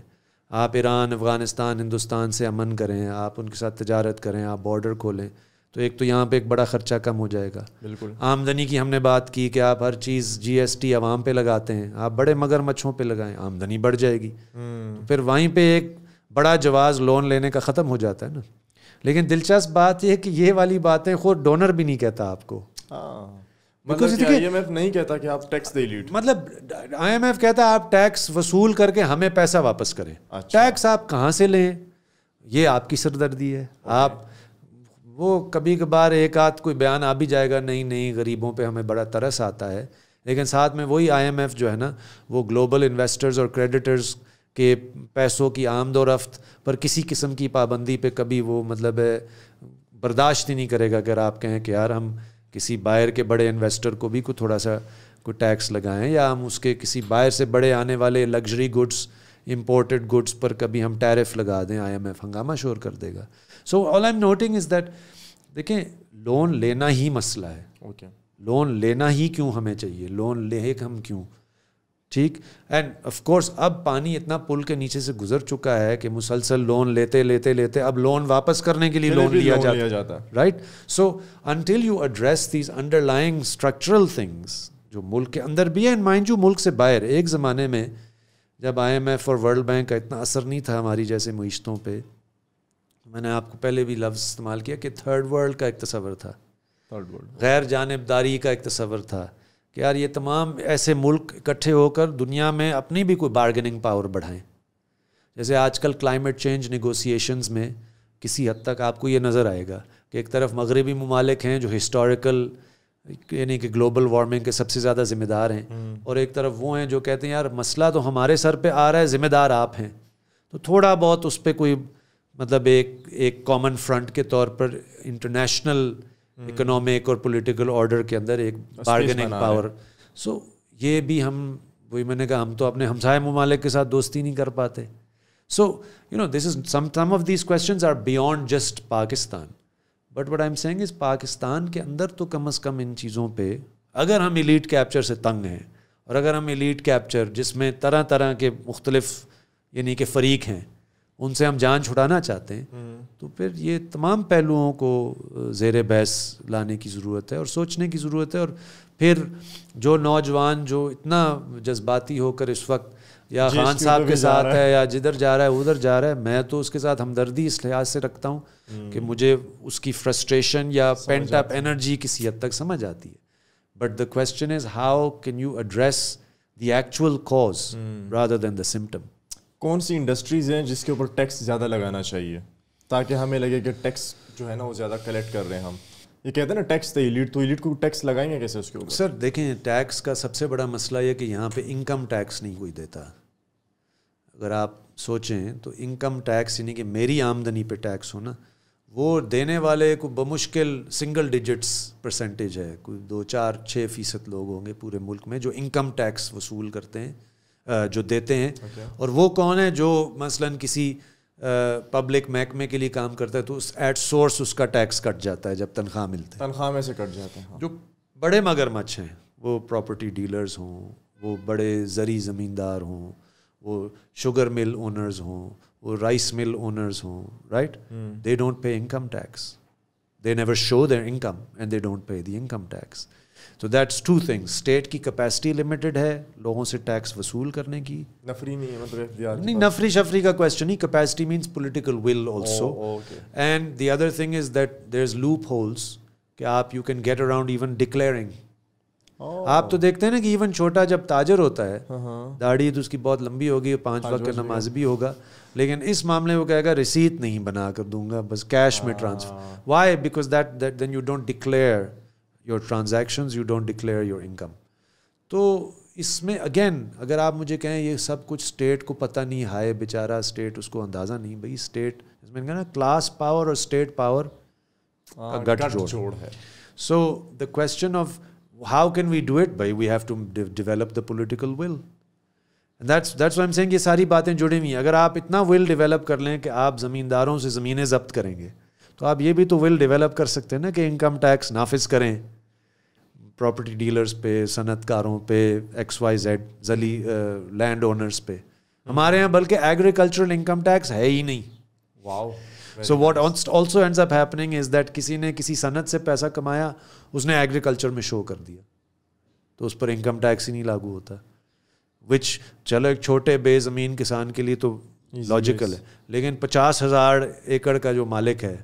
आप ईरान अफ़गानिस्तान हिंदुस्तान से अमन करें आप उनके साथ तजारत करें आप बॉर्डर खोलें तो एक तो यहाँ पे एक बड़ा खर्चा कम हो जाएगा बिल्कुल आमदनी की हमने बात की कि आप हर चीज़ जीएसटी आवाम पे लगाते हैं आप बड़े मगर मच्छों पर लगाएं आमदनी बढ़ जाएगी हम्म। तो फिर वहीं पे एक बड़ा जवाज़ लोन लेने का ख़त्म हो जाता है ना लेकिन दिलचस्प बात यह है कि ये वाली बातें खुद डोनर भी नहीं कहता आपको हाँ। मतलब आई एम कहता आप टैक्स मतलब कहता आप टैक्स वसूल करके हमें पैसा वापस करें टैक्स अच्छा। आप कहाँ से लें ये आपकी सरदर्दी है आप वो कभी कभार एक आध कोई बयान आ भी जाएगा नहीं नहीं गरीबों पे हमें बड़ा तरस आता है लेकिन साथ में वही आईएमएफ जो है ना वो ग्लोबल इन्वेस्टर्स और क्रेडिटर्स के पैसों की आमद और रफ्त पर किसी किस्म की पाबंदी पे कभी वो मतलब बर्दाश्त ही नहीं करेगा अगर आप कहें कि यार हम किसी बायर के बड़े इन्वेस्टर को भी कुछ थोड़ा सा कोई टैक्स लगाएं या हम उसके किसी बायर से बड़े आने वाले लग्जरी गुड्स इम्पोर्टेड गुड्स पर कभी हम टैरिफ लगा दें आईएमएफ हंगामा शोर कर देगा so all I am noting is that देखें लोन लेना ही मसला है ओके okay. लोन लेना ही क्यों हमें चाहिए लोन ले हम क्यों ठीक एंड ऑफ कोर्स अब पानी इतना पुल के नीचे से गुजर चुका है कि मुसलसल लोन लेते लेते लेते अब लोन वापस करने के लिए लोन लिया, लोन लिया जाता है right so until you address these underlying structural things जो मुल्क के अंदर भी है एंड माइंड यू मुल्क से बाहर एक ज़माने में जब आई एम एफ और वर्ल्ड बैंक का इतना असर नहीं था हमारी जैसे मीशतों पर मैंने आपको पहले भी लफ्ज़ इस्तेमाल किया कि थर्ड वर्ल्ड का एक तस्वर था थर्ड वर्ल्ड गैर जानबदारी का एक तस्वर था कि यार ये तमाम ऐसे मुल्क इकट्ठे होकर दुनिया में अपनी भी कोई बार्गेनिंग पावर बढ़ाएं जैसे आजकल क्लाइमेट चेंज निगोसिएशंस में किसी हद तक आपको ये नज़र आएगा कि एक तरफ मगरबी ममालिक हैं जो हिस्टोरिकल यानी कि ग्लोबल वार्मिंग के सबसे ज़्यादा ज़िम्मेदार हैं हम्म। और एक तरफ वो हैं जो कहते हैं यार मसला तो हमारे सर पे आ रहा है ज़िम्मेदार आप हैं तो थोड़ा बहुत उस पर कोई मतलब एक एक कॉमन फ्रंट के तौर पर इंटरनेशनल इकोनॉमिक हम्म। और पॉलिटिकल ऑर्डर के अंदर एक बार्गेनिंग पावर सो so, ये भी हम वही मैंने कहा हम तो अपने हमसाय ममालिक के साथ दोस्ती नहीं कर पाते so you know this is some some of this question are beyond just Pakistan but what I am saying is Pakistan के अंदर तो कम अज़ कम इन चीज़ों पे अगर हम इलीट कैप्चर से तंग हैं और अगर हम इलीट कैप्चर जिसमें तरह तरह के मुख्तलिफ यानी कि फ़रीक हैं उनसे हम जान छुड़ाना चाहते हैं हम्म। तो फिर ये तमाम पहलुओं को जेर बहस लाने की ज़रूरत है और सोचने की ज़रूरत है और फिर जो नौजवान जो इतना जज्बाती होकर इस वक्त या खान साहब के साथ है या जिधर जा रहा है उधर जा रहा है मैं तो उसके साथ हमदर्दी इस लिहाज से रखता हूँ कि हम्म। मुझे उसकी फ्रस्ट्रेशन या पेंट अप एनर्जी किसी हद तक समझ आती है but the question is how can you address the actual cause rather than the symptom कौन सी इंडस्ट्रीज़ हैं जिसके ऊपर टैक्स ज़्यादा लगाना चाहिए ताकि हमें लगे कि टैक्स जो है ना वो ज़्यादा कलेक्ट कर रहे हैं हम ये कहते हैं ना टैक्स तो इलीट तो इलीट को टैक्स लगाएंगे कैसे उसके ऊपर सर देखें टैक्स का सबसे बड़ा मसला यह कि यहाँ पे इनकम टैक्स नहीं कोई देता अगर आप सोचें तो इनकम टैक्स यानी कि मेरी आमदनी पर टैक्स हो ना वो देने वाले को बमुश्किल सिंगल डिजिट्स परसेंटेज है कोई दो चार छः फ़ीसद लोग होंगे पूरे मुल्क में जो इनकम टैक्स वसूल करते हैं जो देते हैं okay. और वो कौन है जो मसलन किसी पब्लिक महकमे के लिए काम करता है तो उस एट सोर्स उसका टैक्स कट जाता है जब तनख्वाह मिलता है तनख्वाह में से कट जाता है हाँ। जो बड़े मगरमच्छ हैं वो प्रॉपर्टी डीलर्स हों वो बड़े जरी ज़मींदार हों वो शुगर मिल ओनर्स हों वो राइस मिल ओनर्स हों right they don't pay income tax They never show their income and they don't pay the income tax. So that's two things. State की capacity limited है लोगों से tax वसूल करने की नफरी नहीं है मतलब नहीं नफरी शफरी का question नहीं capacity means political will also oh, okay. and the other thing is that there's loopholes कि आप you can get around even declaring Oh. आप तो देखते हैं ना कि इवन छोटा जब ताजर होता है uh -huh. दाढ़ी तो उसकी बहुत लंबी होगी पांच वक्त नमाज भी होगा लेकिन इस मामले में कहेगा रिसीट नहीं बना कर दूंगा बस कैश में transfer why because that that then you don't declare your transaction you don't declare your income तो इसमें अगेन अगर आप मुझे कहें ये सब कुछ स्टेट को पता नहीं हाय बेचारा स्टेट उसको अंदाज़ा नहीं भाई स्टेट इसमें कहना क्लास पावर और स्टेट पावर हाँ, का गट है so the question of how can we do it भाई we have to develop the political will that's that's I am saying ये सारी बातें जुड़ी हुई हैं अगर आप इतना विल डेवलप कर लें कि आप ज़मींदारों से ज़मीनें जब्त करेंगे तो आप ये भी तो विल डेवलप कर सकते हैं ना कि इनकम टैक्स नाफिज करें प्रॉपर्टी डीलर्स पे सनतकारों पे एक्स वाई जेड जली लैंड ओनर्स पे हमारे यहाँ बल्कि एग्रीकल्चरल इनकम टैक्स है ही नहीं wow so what also ends up happening is that किसी ने किसी सनत से पैसा कमाया उसने एग्रीकल्चर में शो कर दिया तो उस पर इनकम टैक्स ही नहीं लागू होता विच चलो एक छोटे बेज़मीन किसान के लिए तो लॉजिकल है लेकिन पचास हज़ार एकड़ का जो मालिक है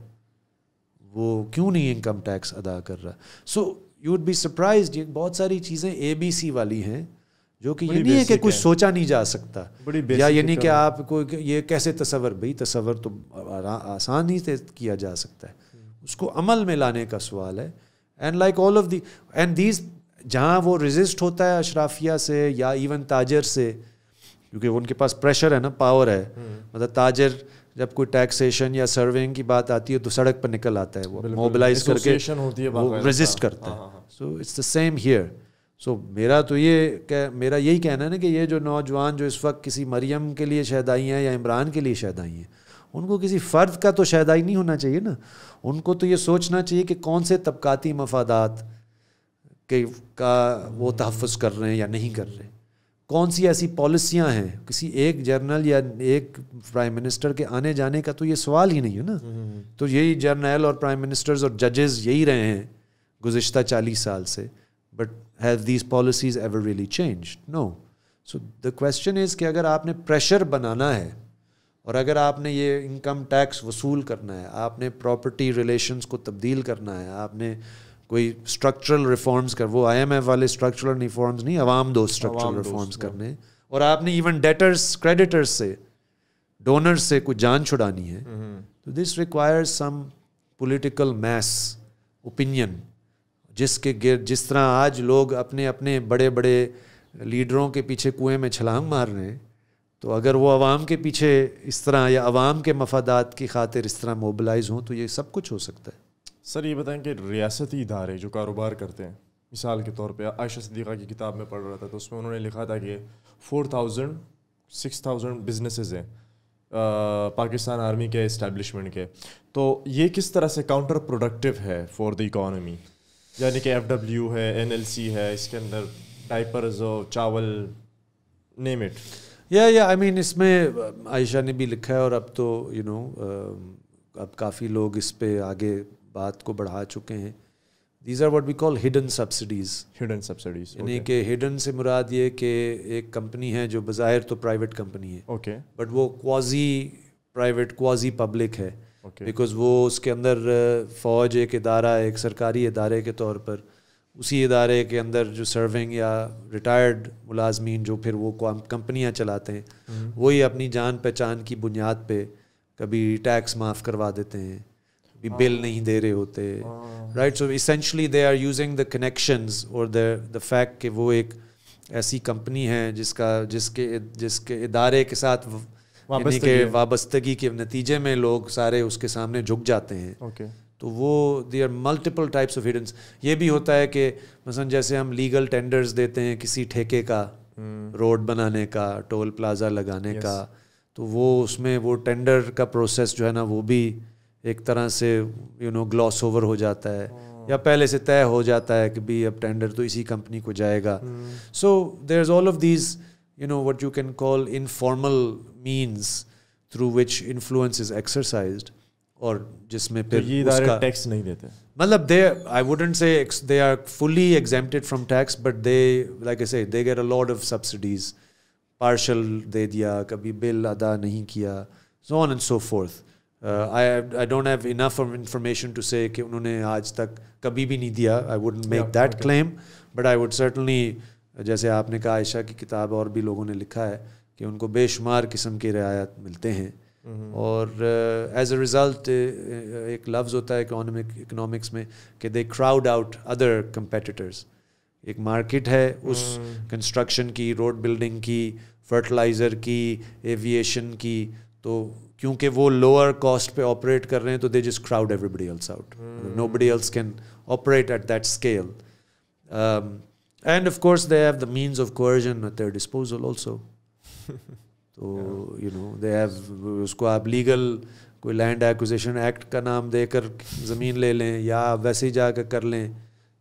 वो क्यों नहीं इनकम टैक्स अदा कर रहा so you would be surprise ये बहुत सारी चीज़ें ए बी सी वाली हैं जो कि ये नहीं है कि कुछ है। सोचा नहीं जा सकता या ये नहीं कि आप कोई ये कैसे तस्वर भाई तस्वर तो आसानी से किया जा सकता है उसको अमल में लाने का सवाल है and like all of the and these जहाँ वो रजिस्ट होता है अशराफिया से या इवन ताजर से क्योंकि उनके पास प्रेशर है ना पावर है हम्म। मतलब ताजर जब कोई टैक्सेशन या सर्विंग की बात आती है तो सड़क पर निकल आता है वो मोबिलाइज करके होती है वो रेजिस्ट हाँ, करता हाँ, है so it's the same here so मेरा तो ये कह, मेरा यही कहना है ना कि ये जो नौजवान जो इस वक्त किसी मरियम के लिए शहदाई हैं या इमरान के लिए शहदाई हैं उनको किसी फ़र्द का तो शहदाई नहीं होना चाहिए ना उनको तो ये सोचना चाहिए कि कौन से तबकती मफादात कि का वो तहफ़ कर रहे हैं या नहीं कर रहे कौन सी ऐसी पॉलिसियां हैं किसी एक जर्नल या एक प्राइम मिनिस्टर के आने जाने का तो ये सवाल ही नहीं है ना हम्म, हम्म, हम्म। तो यही जर्नल और प्राइम मिनिस्टर्स और जजेस यही रहे हैं गुज्त चालीस साल से but have these policies ever really change no so the question is कि अगर आपने प्रेशर बनाना है और अगर आपने ये इनकम टैक्स वसूल करना है आपने प्रॉपर्टी रिलेशंस को तब्दील करना है आपने uh, कोई स्ट्रक्चरल रिफॉर्म्स कर वो आई एम एफ वाले स्ट्रक्चरल रिफॉर्म्स नहीं अवाम दो स्ट्रक्चरल रिफॉर्म्स करने और आपने इवन डेटर्स क्रेडिटर्स से डोनर्स से कुछ जान छुड़ानी है हम्म। तो this requires some political mass opinion जिसके गिर जिस तरह आज लोग अपने अपने बड़े बड़े लीडरों के पीछे कुएं में छलांग मार रहे हैं तो अगर वो अवाम के पीछे इस तरह या आवाम के मफादात की खातिर इस तरह मोबलाइज हों तो ये सब कुछ हो सकता है सर ये बताएं कि रियासती इदारे जो कारोबार करते हैं मिसाल के तौर पे आयशा सदीक़ा की किताब में पढ़ रहा था तो उसमें उन्होंने लिखा था कि four thousand six thousand business हैं पाकिस्तान आर्मी के इस्टेब्लिशमेंट के तो ये किस तरह से काउंटर प्रोडक्टिव है फॉर द इकॉनमी यानी कि एफ डब्ल्यू है एन एल सी है इसके अंदर डाइपर्स और चावल नेम इट या या आई मीन इसमें आयशा ने भी लिखा है और अब तो यू you नो know, अब काफ़ी लोग इस पर आगे बात को बढ़ा चुके हैं these are what we call hidden subsidies hidden subsidies यानी कि हिडन से मुराद ये कि एक कंपनी है जो बाहर तो प्राइवेट कंपनी है ओके okay. बट वो क्वाजी प्राइवेट क्वाजी पब्लिक है बिकॉज okay. वो उसके अंदर uh, फ़ौज एक इदारा एक सरकारी इदारे के तौर पर उसी इदारे के अंदर जो सर्विंग या रिटायर्ड मुलाजमीन जो फिर वो कंपनियाँ चलाते हैं हम्म। वही अपनी जान पहचान की बुनियाद पर कभी टैक्स माफ़ करवा देते हैं भी बिल नहीं दे रहे होते right so essentially they are using the connection और द द फैक्ट कि वो एक ऐसी कंपनी है जिसका जिसके जिसके इदारे के साथ के वाबस्तगी के नतीजे में लोग सारे उसके सामने झुक जाते हैं okay. तो वो they are multiple types of hidden ये भी होता है कि मसलन जैसे हम लीगल टेंडर्स देते हैं किसी ठेके का हम्म। रोड बनाने का टोल प्लाजा लगाने yes. का तो वो उसमें वो टेंडर का प्रोसेस जो है ना वो भी एक तरह से यू नो ग्लॉस ओवर हो जाता है या पहले से तय हो जाता है कि भी अब टेंडर तो इसी कंपनी को जाएगा so there is all of these you know what you can call informal means through which influence is exercise और जिसमें तो फिर तो उसका टैक्स नहीं देते मतलब दे I wouldn't say they are fully exempted from tax but they like say they get a lot of subsidies partial दे दिया कभी बिल अदा नहीं किया so on and so forth I don't have enough information to say कि उन्होंने आज तक कभी भी नहीं दिया I would make that claim but I would certainly जैसे आपने कहा आयशा की किताब और भी लोगों ने लिखा है कि उनको बेशुमार किस्म के रियायत मिलते हैं mm-hmm. और एज अ रिज़ल्ट एक लफ्ज़ होता है इकोनॉमिक इकोनॉमिक्स में कि they crowd out other competitors एक मार्केट है उस कंस्ट्रक्शन mm. की रोड बिल्डिंग की फर्टिलाइज़र की एविएशन की तो क्योंकि वो लोअर कॉस्ट पे ऑपरेट कर रहे हैं तो they just crowd everybody else out nobody else can operate at that scale and of course they have the means of coercion at their disposal also तो यू नो दे हैव उसको आप legal कोई land acquisition act का नाम देकर ज़मीन ले लें या वैसे ही जाकर कर लें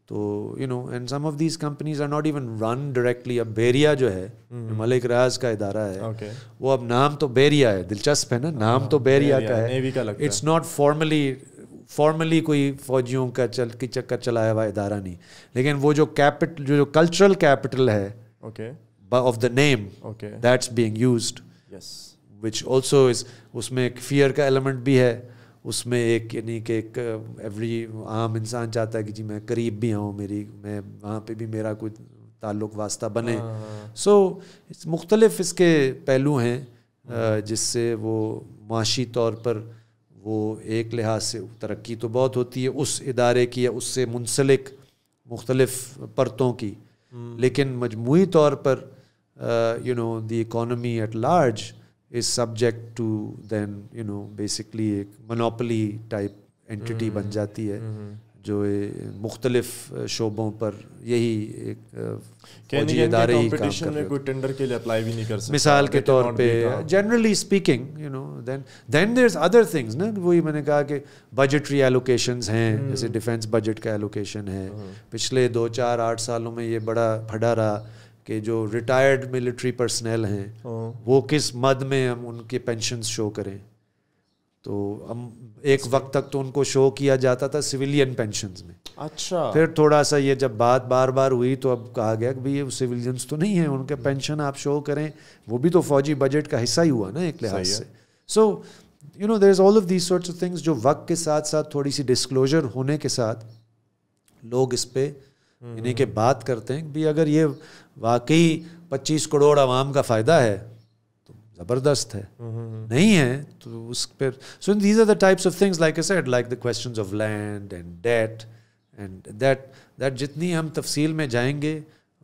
तो you know and some of these companies are not even run directly अब बेरिया जो है mm. मलिक राज का इदारा है वो अब नाम तो बेरिया है दिलचस्प है ना नाम तो हाँ, बेरिया, का है इट्स नॉट फॉर्मली फॉर्मली कोई फौजियों का चल की चक्कर चलाया हुआ इदारा नहीं लेकिन वो जो कैपिटल जो, कल्चरल कैपिटल है of the name that's being used which also is उसमें एक फियर का एलिमेंट भी है उसमें एक यानी कि एक एवरी आम इंसान चाहता है कि जी मैं करीब भी आऊँ मेरी मैं वहाँ पे भी मेरा कोई ताल्लुक वास्ता बने सो हाँ। so, मुख्तलिफ इसके पहलू हैं हाँ। जिससे वो माशी तौर पर वो एक लिहाज से तरक्की तो बहुत होती है उस इदारे की या उससे मुंसलिक मुख्तलिफ परतों की हम्म। लेकिन मजमू तौर पर you know the economy at large is subject to then you know basically एक मनोपली टाइप एंटिटी बन जाती है mm-hmm. जो मुख्तलिफ शोबों पर यही एक इदारे ही काम में कोई टेंडर के लिए अप्लाई भी नहीं कर सकते मिसाल के तौर पे generally speaking you know then then there other things ना वही मैंने कहा कि बजटरी एलोकेशंस हैं mm-hmm. जैसे डिफेंस बजट का एलोकेशन है mm-hmm. पिछले दो चार आठ सालों में ये बड़ा फटा रहा कि जो रिटायर्ड मिलिट्री पर्सनल हैं हाँ। वो किस मद में हम उनके पेंशन शो करें तो हम एक वक्त तक तो उनको शो किया जाता था सिविलियन पेंशन में अच्छा फिर थोड़ा सा ये जब बात बार बार हुई तो अब कहा गया कि भाई ये सिविलियंस तो नहीं है हम्म। उनके पेंशन आप शो करें वो भी तो फौजी बजट का हिस्सा ही हुआ ना एक लिहाज से so you know there is all of these sorts of things जो वक्त के साथ साथ थोड़ी सी डिस्क्लोजर होने के साथ लोग इस पर इन्हीं के बात करते हैं भी अगर ये वाकई पच्चीस करोड़ आवाम का फ़ायदा है तो ज़बरदस्त है हम्म, हम्म, हम्म। नहीं है तो उस पर so these are the types of things like said like the question of land and debt and that that जितनी हम तफसील में जाएंगे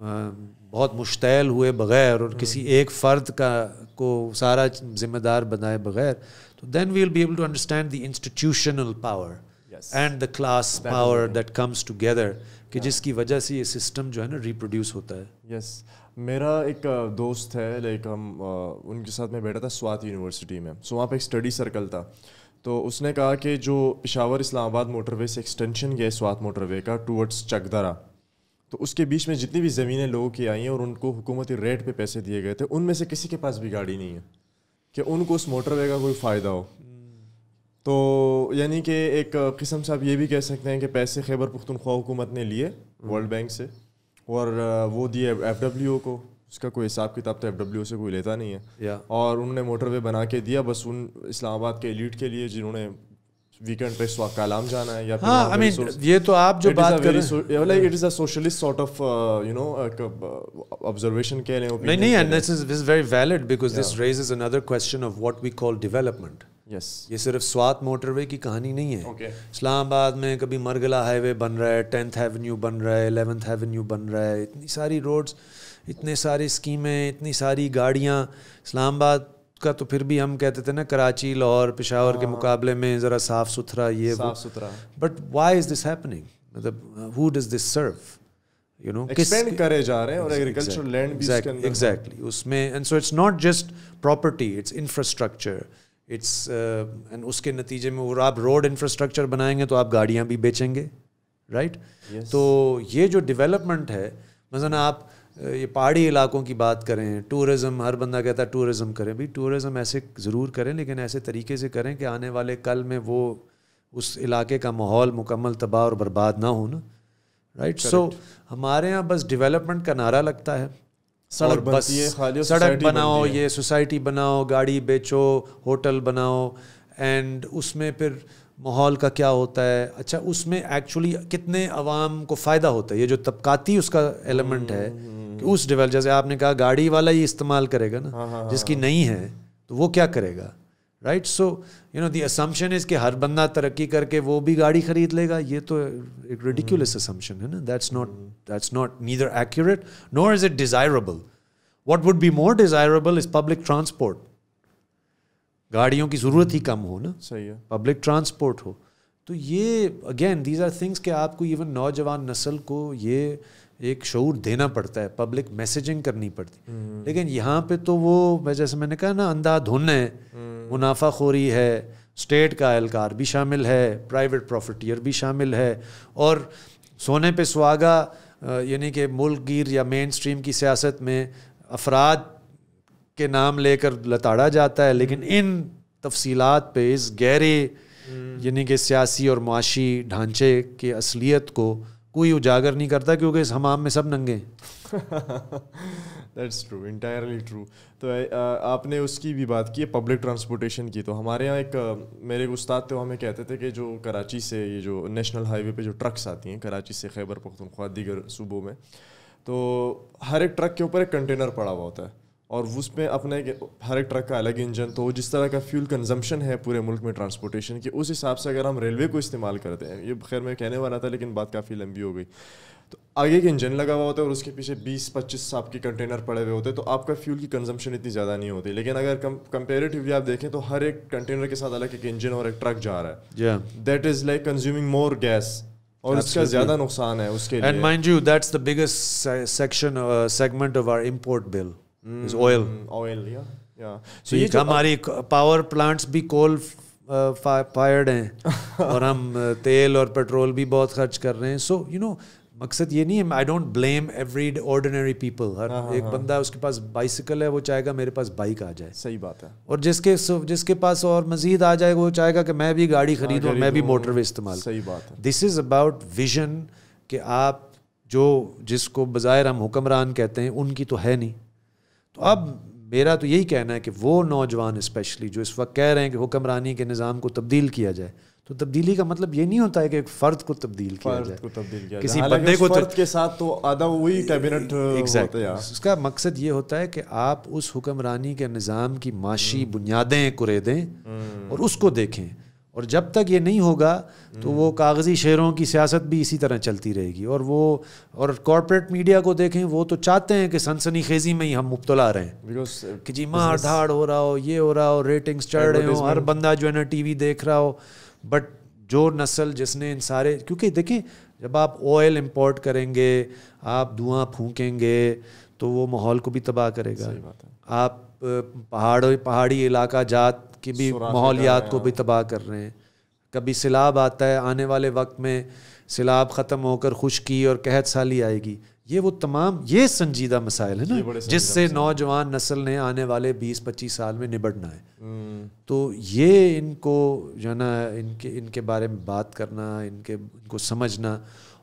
बहुत मुश्तैल हुए बगैर और किसी एक फ़र्द का को सारा जिम्मेदार बनाए बगैर तो then we'll be able to understand the institutional power and the class power that comes together कि जिसकी वजह से ये सिस्टम जो है ना रिप्रोड्यूस होता है यस yes. मेरा एक दोस्त है लाइक हम उनके साथ मैं बैठा था स्वात यूनिवर्सिटी में सो वहाँ पर एक स्टडी सर्कल था तो उसने कहा कि जो पिशावर इस्लामाबाद मोटरवे से एक्सटेंशन गया है स्वात मोटरवे का टूवर्ड्स चकदरा तो उसके बीच में जितनी भी ज़मीनें लोगों की आई हैं और उनको हुकूमती रेट पे पैसे दिए गए थे उनमें से किसी के पास भी गाड़ी नहीं है कि उनको उस मोटरवे का कोई फ़ायदा हो तो यानी कि एक किस्म से आप ये भी कह सकते हैं कि पैसे खैबर पुख्तनख्वा हुकूमत ने लिए हम्म। वर्ल्ड बैंक से और वो दिए एफ डब्ल्यू ओ को उसका कोई हिसाब किताब तो एफ डब्ल्यू ओ से कोई लेता नहीं है या और उन्होंने मोटरवे बना के दिया बस उन इस्लामाबाद के एलिट के लिए जिन्होंने वीकेंड पे कालाम जाना है या हाँ, I mean, ये तो आप जो बात कर रहे हैं it is a socialist sort of you know observation कह रहे लें नहीं नहीं and this is very valid because this raises another question of what we call development yes. ये सिर्फ स्वात मोटरवे की कहानी नहीं है इस्लामाबाद okay. में कभी मरगला हाईवे बन रहा है टेंथ एवेन्यू बन रहा है एलेवेंथ एवेन्यू बन रहा है इतनी सारी रोड्स इतने सारी स्कीमें इतनी सारी गाड़ियाँ इस्लामाबाद का तो फिर भी हम कहते थे ना कराची लाहौर पिशावर के हाँ। मुकाबले में ज़रा साफ़ सुथरा ये साफ सुथरा but why is this happening मतलब who does this serve you know expand करे जा रहे हैं और एग्रीकल्चर लैंड भी एग्जैक्टली उसमें and so it's not just property it's infrastructure it's and उसके नतीजे में और आप रोड इंफ्रास्ट्रक्चर बनाएंगे तो आप गाड़ियाँ भी बेचेंगे राइट right? yes. तो ये जो डिवेलपमेंट है मसलन आप ये पहाड़ी इलाकों की बात करें टूरिज़म हर बंदा कहता है टूरिज़म करें भाई टूरिज़म ऐसे ज़रूर करें लेकिन ऐसे तरीके से करें कि आने वाले कल में वो उस इलाके का माहौल मुकम्मल तबाह और बर्बाद ना हो ना राइट सो हमारे यहाँ बस डिवेलपमेंट का नारा लगता है सड़क बस सड़क बनाओ ये सोसाइटी बनाओ गाड़ी बेचो होटल बनाओ एंड उसमें फिर माहौल का क्या होता है अच्छा उसमें एक्चुअली कितने आवाम को फ़ायदा होता है ये जो तबकाती उसका एलिमेंट है हम्म, हम्म, हम्म। कि उस डिवेल जैसे आपने कहा गाड़ी वाला ही इस्तेमाल करेगा ना हाँ, हाँ, हाँ, जिसकी नहीं है तो वो क्या करेगा right so you know the is कि हर बंदा तरक्की करके वो भी गाड़ी खरीद लेगा ये तो एक रेडिक्यूलस असम्पशन hmm. है ना that's not that's not neither accurate nor is it desirable what would be more desirable is public transport गाड़ियों की ज़रूरत ही hmm. कम हो ना सही है पब्लिक ट्रांसपोर्ट हो तो ये अगेन दीज आर थिंग्स कि आपको इवन नौजवान नस्ल को ये एक शूर देना पड़ता है पब्लिक मैसेजिंग करनी पड़ती हम्म। लेकिन यहाँ पे तो वो मैं जैसे मैंने कहा ना अंधाधुन है हम्म। मुनाफाखोरी है स्टेट का एहलकार भी शामिल है प्राइवेट प्रॉफिटियर भी शामिल है और सोने पे सुहागा यानी कि मुल्कगीर या मेन स्ट्रीम की सियासत में अफराद के नाम लेकर लताड़ा जाता है लेकिन हम्म। इन तफसीलात पे इस गहरे यानी कि सियासी और माशी ढांचे के असलियत को कोई उजागर नहीं करता क्योंकि इस हमाम में सब नंगे दैट्स ट्रू इंटायरली ट्रू तो आ, आपने उसकी भी बात की है पब्लिक ट्रांसपोर्टेशन की तो हमारे यहाँ एक मेरे उस्ताद थे हमें कहते थे कि जो कराची से ये जो नेशनल हाईवे पे जो ट्रक्स आती हैं कराची से खैबर पख्तनख्वा दीगर सूबों में तो हर एक ट्रक के ऊपर एक कंटेनर पड़ा हुआ होता है और उसमें अपने हर एक ट्रक का अलग इंजन तो जिस तरह का फ्यूल कंजम्पशन है पूरे मुल्क में ट्रांसपोर्टेशन की उस हिसाब से अगर हम रेलवे को इस्तेमाल करते हैं ये खैर मैं कहने वाला था लेकिन बात काफ़ी लंबी हो गई तो आगे एक इंजन लगा हुआ होता है और उसके पीछे 20-25 आपके कंटेनर पड़े हुए होते हैं तो आपका फ्यूल की कंजम्पशन इतनी ज़्यादा नहीं होती लेकिन अगर कम कंपेरेटिवली आप देखें तो हर एक कंटेनर के साथ अलग एक इंजन और एक ट्रक जा रहा है that is like consuming more gas और इसका ज़्यादा नुकसान है उसके and mind you that's the biggest section segment of our import bill is oil. Mm, oil, yeah. Yeah. So, so ये हमारी पावर प्लांट्स भी कोल फायर्ड uh, हैं *laughs* और हम uh, तेल और पेट्रोल भी बहुत खर्च कर रहे हैं सो यू नो मकसद ये नहीं है I don't blame every ordinary people हर हाँ, हाँ, एक हाँ। बंदा उसके पास बाइसिकल है वो चाहेगा मेरे पास बाइक आ जाए सही बात है और जिसके जिसके पास और मजीद आ जाए वो चाहेगा कि मैं भी गाड़ी खरीदूँ मैं भी मोटर वे इस्तेमाल सही बात है दिस इज़ अबाउट विजन कि आप जो जिसको बाज़ाहिर हम हुक्मरान कहते हैं उनकी तो है नहीं तो अब मेरा तो यही कहना है कि वो नौजवान स्पेशली जो इस वक्त कह रहे हैं कि हुक्मरानी के निज़ाम को तब्दील किया जाए तो तब्दीली का मतलब ये नहीं होता है कि एक फर्द को तब्दील किया जाए को तब्दील किया किसी बंदे को तो फर्द के साथ तो आधा वही कैबिनेट उसका मकसद ये होता है कि आप उस हुक्मरानी के निज़ाम की माशी हम्म। बुनियादें कुरेदें हम्म। और उसको देखें और जब तक ये नहीं होगा तो वो हम्म। कागज़ी शहरों की सियासत भी इसी तरह चलती रहेगी और वो और कॉरपोरेट मीडिया को देखें वो तो चाहते हैं कि सनसनी खेजी में ही हम मुबतला रहें uh, कि जी मार धाड़ हो रहा हो ये हो रहा हो रेटिंग्स चढ़ रहे हो हर बंदा जो है ना टीवी देख रहा हो बट जो नस्ल जिसने इन सारे क्योंकि देखें जब आप ऑयल इम्पोर्ट करेंगे आप धुआं फूकेंगे तो वो माहौल को भी तबाह करेगा आप पहाड़ों पहाड़ी इलाका जात कि भी माहौलियात को भी तबाह कर रहे हैं कभी सैलाब आता है आने वाले वक्त में सैलाब ख़त्म होकर खुशकी और कहत साली आएगी ये वो तमाम ये संजीदा मसाइल है ना जिससे नौजवान नस्ल ने आने वाले 20-25 साल में निबड़ना है हम्म। तो ये इनको जो है ना इनके इनके बारे में बात करना इनके इनको समझना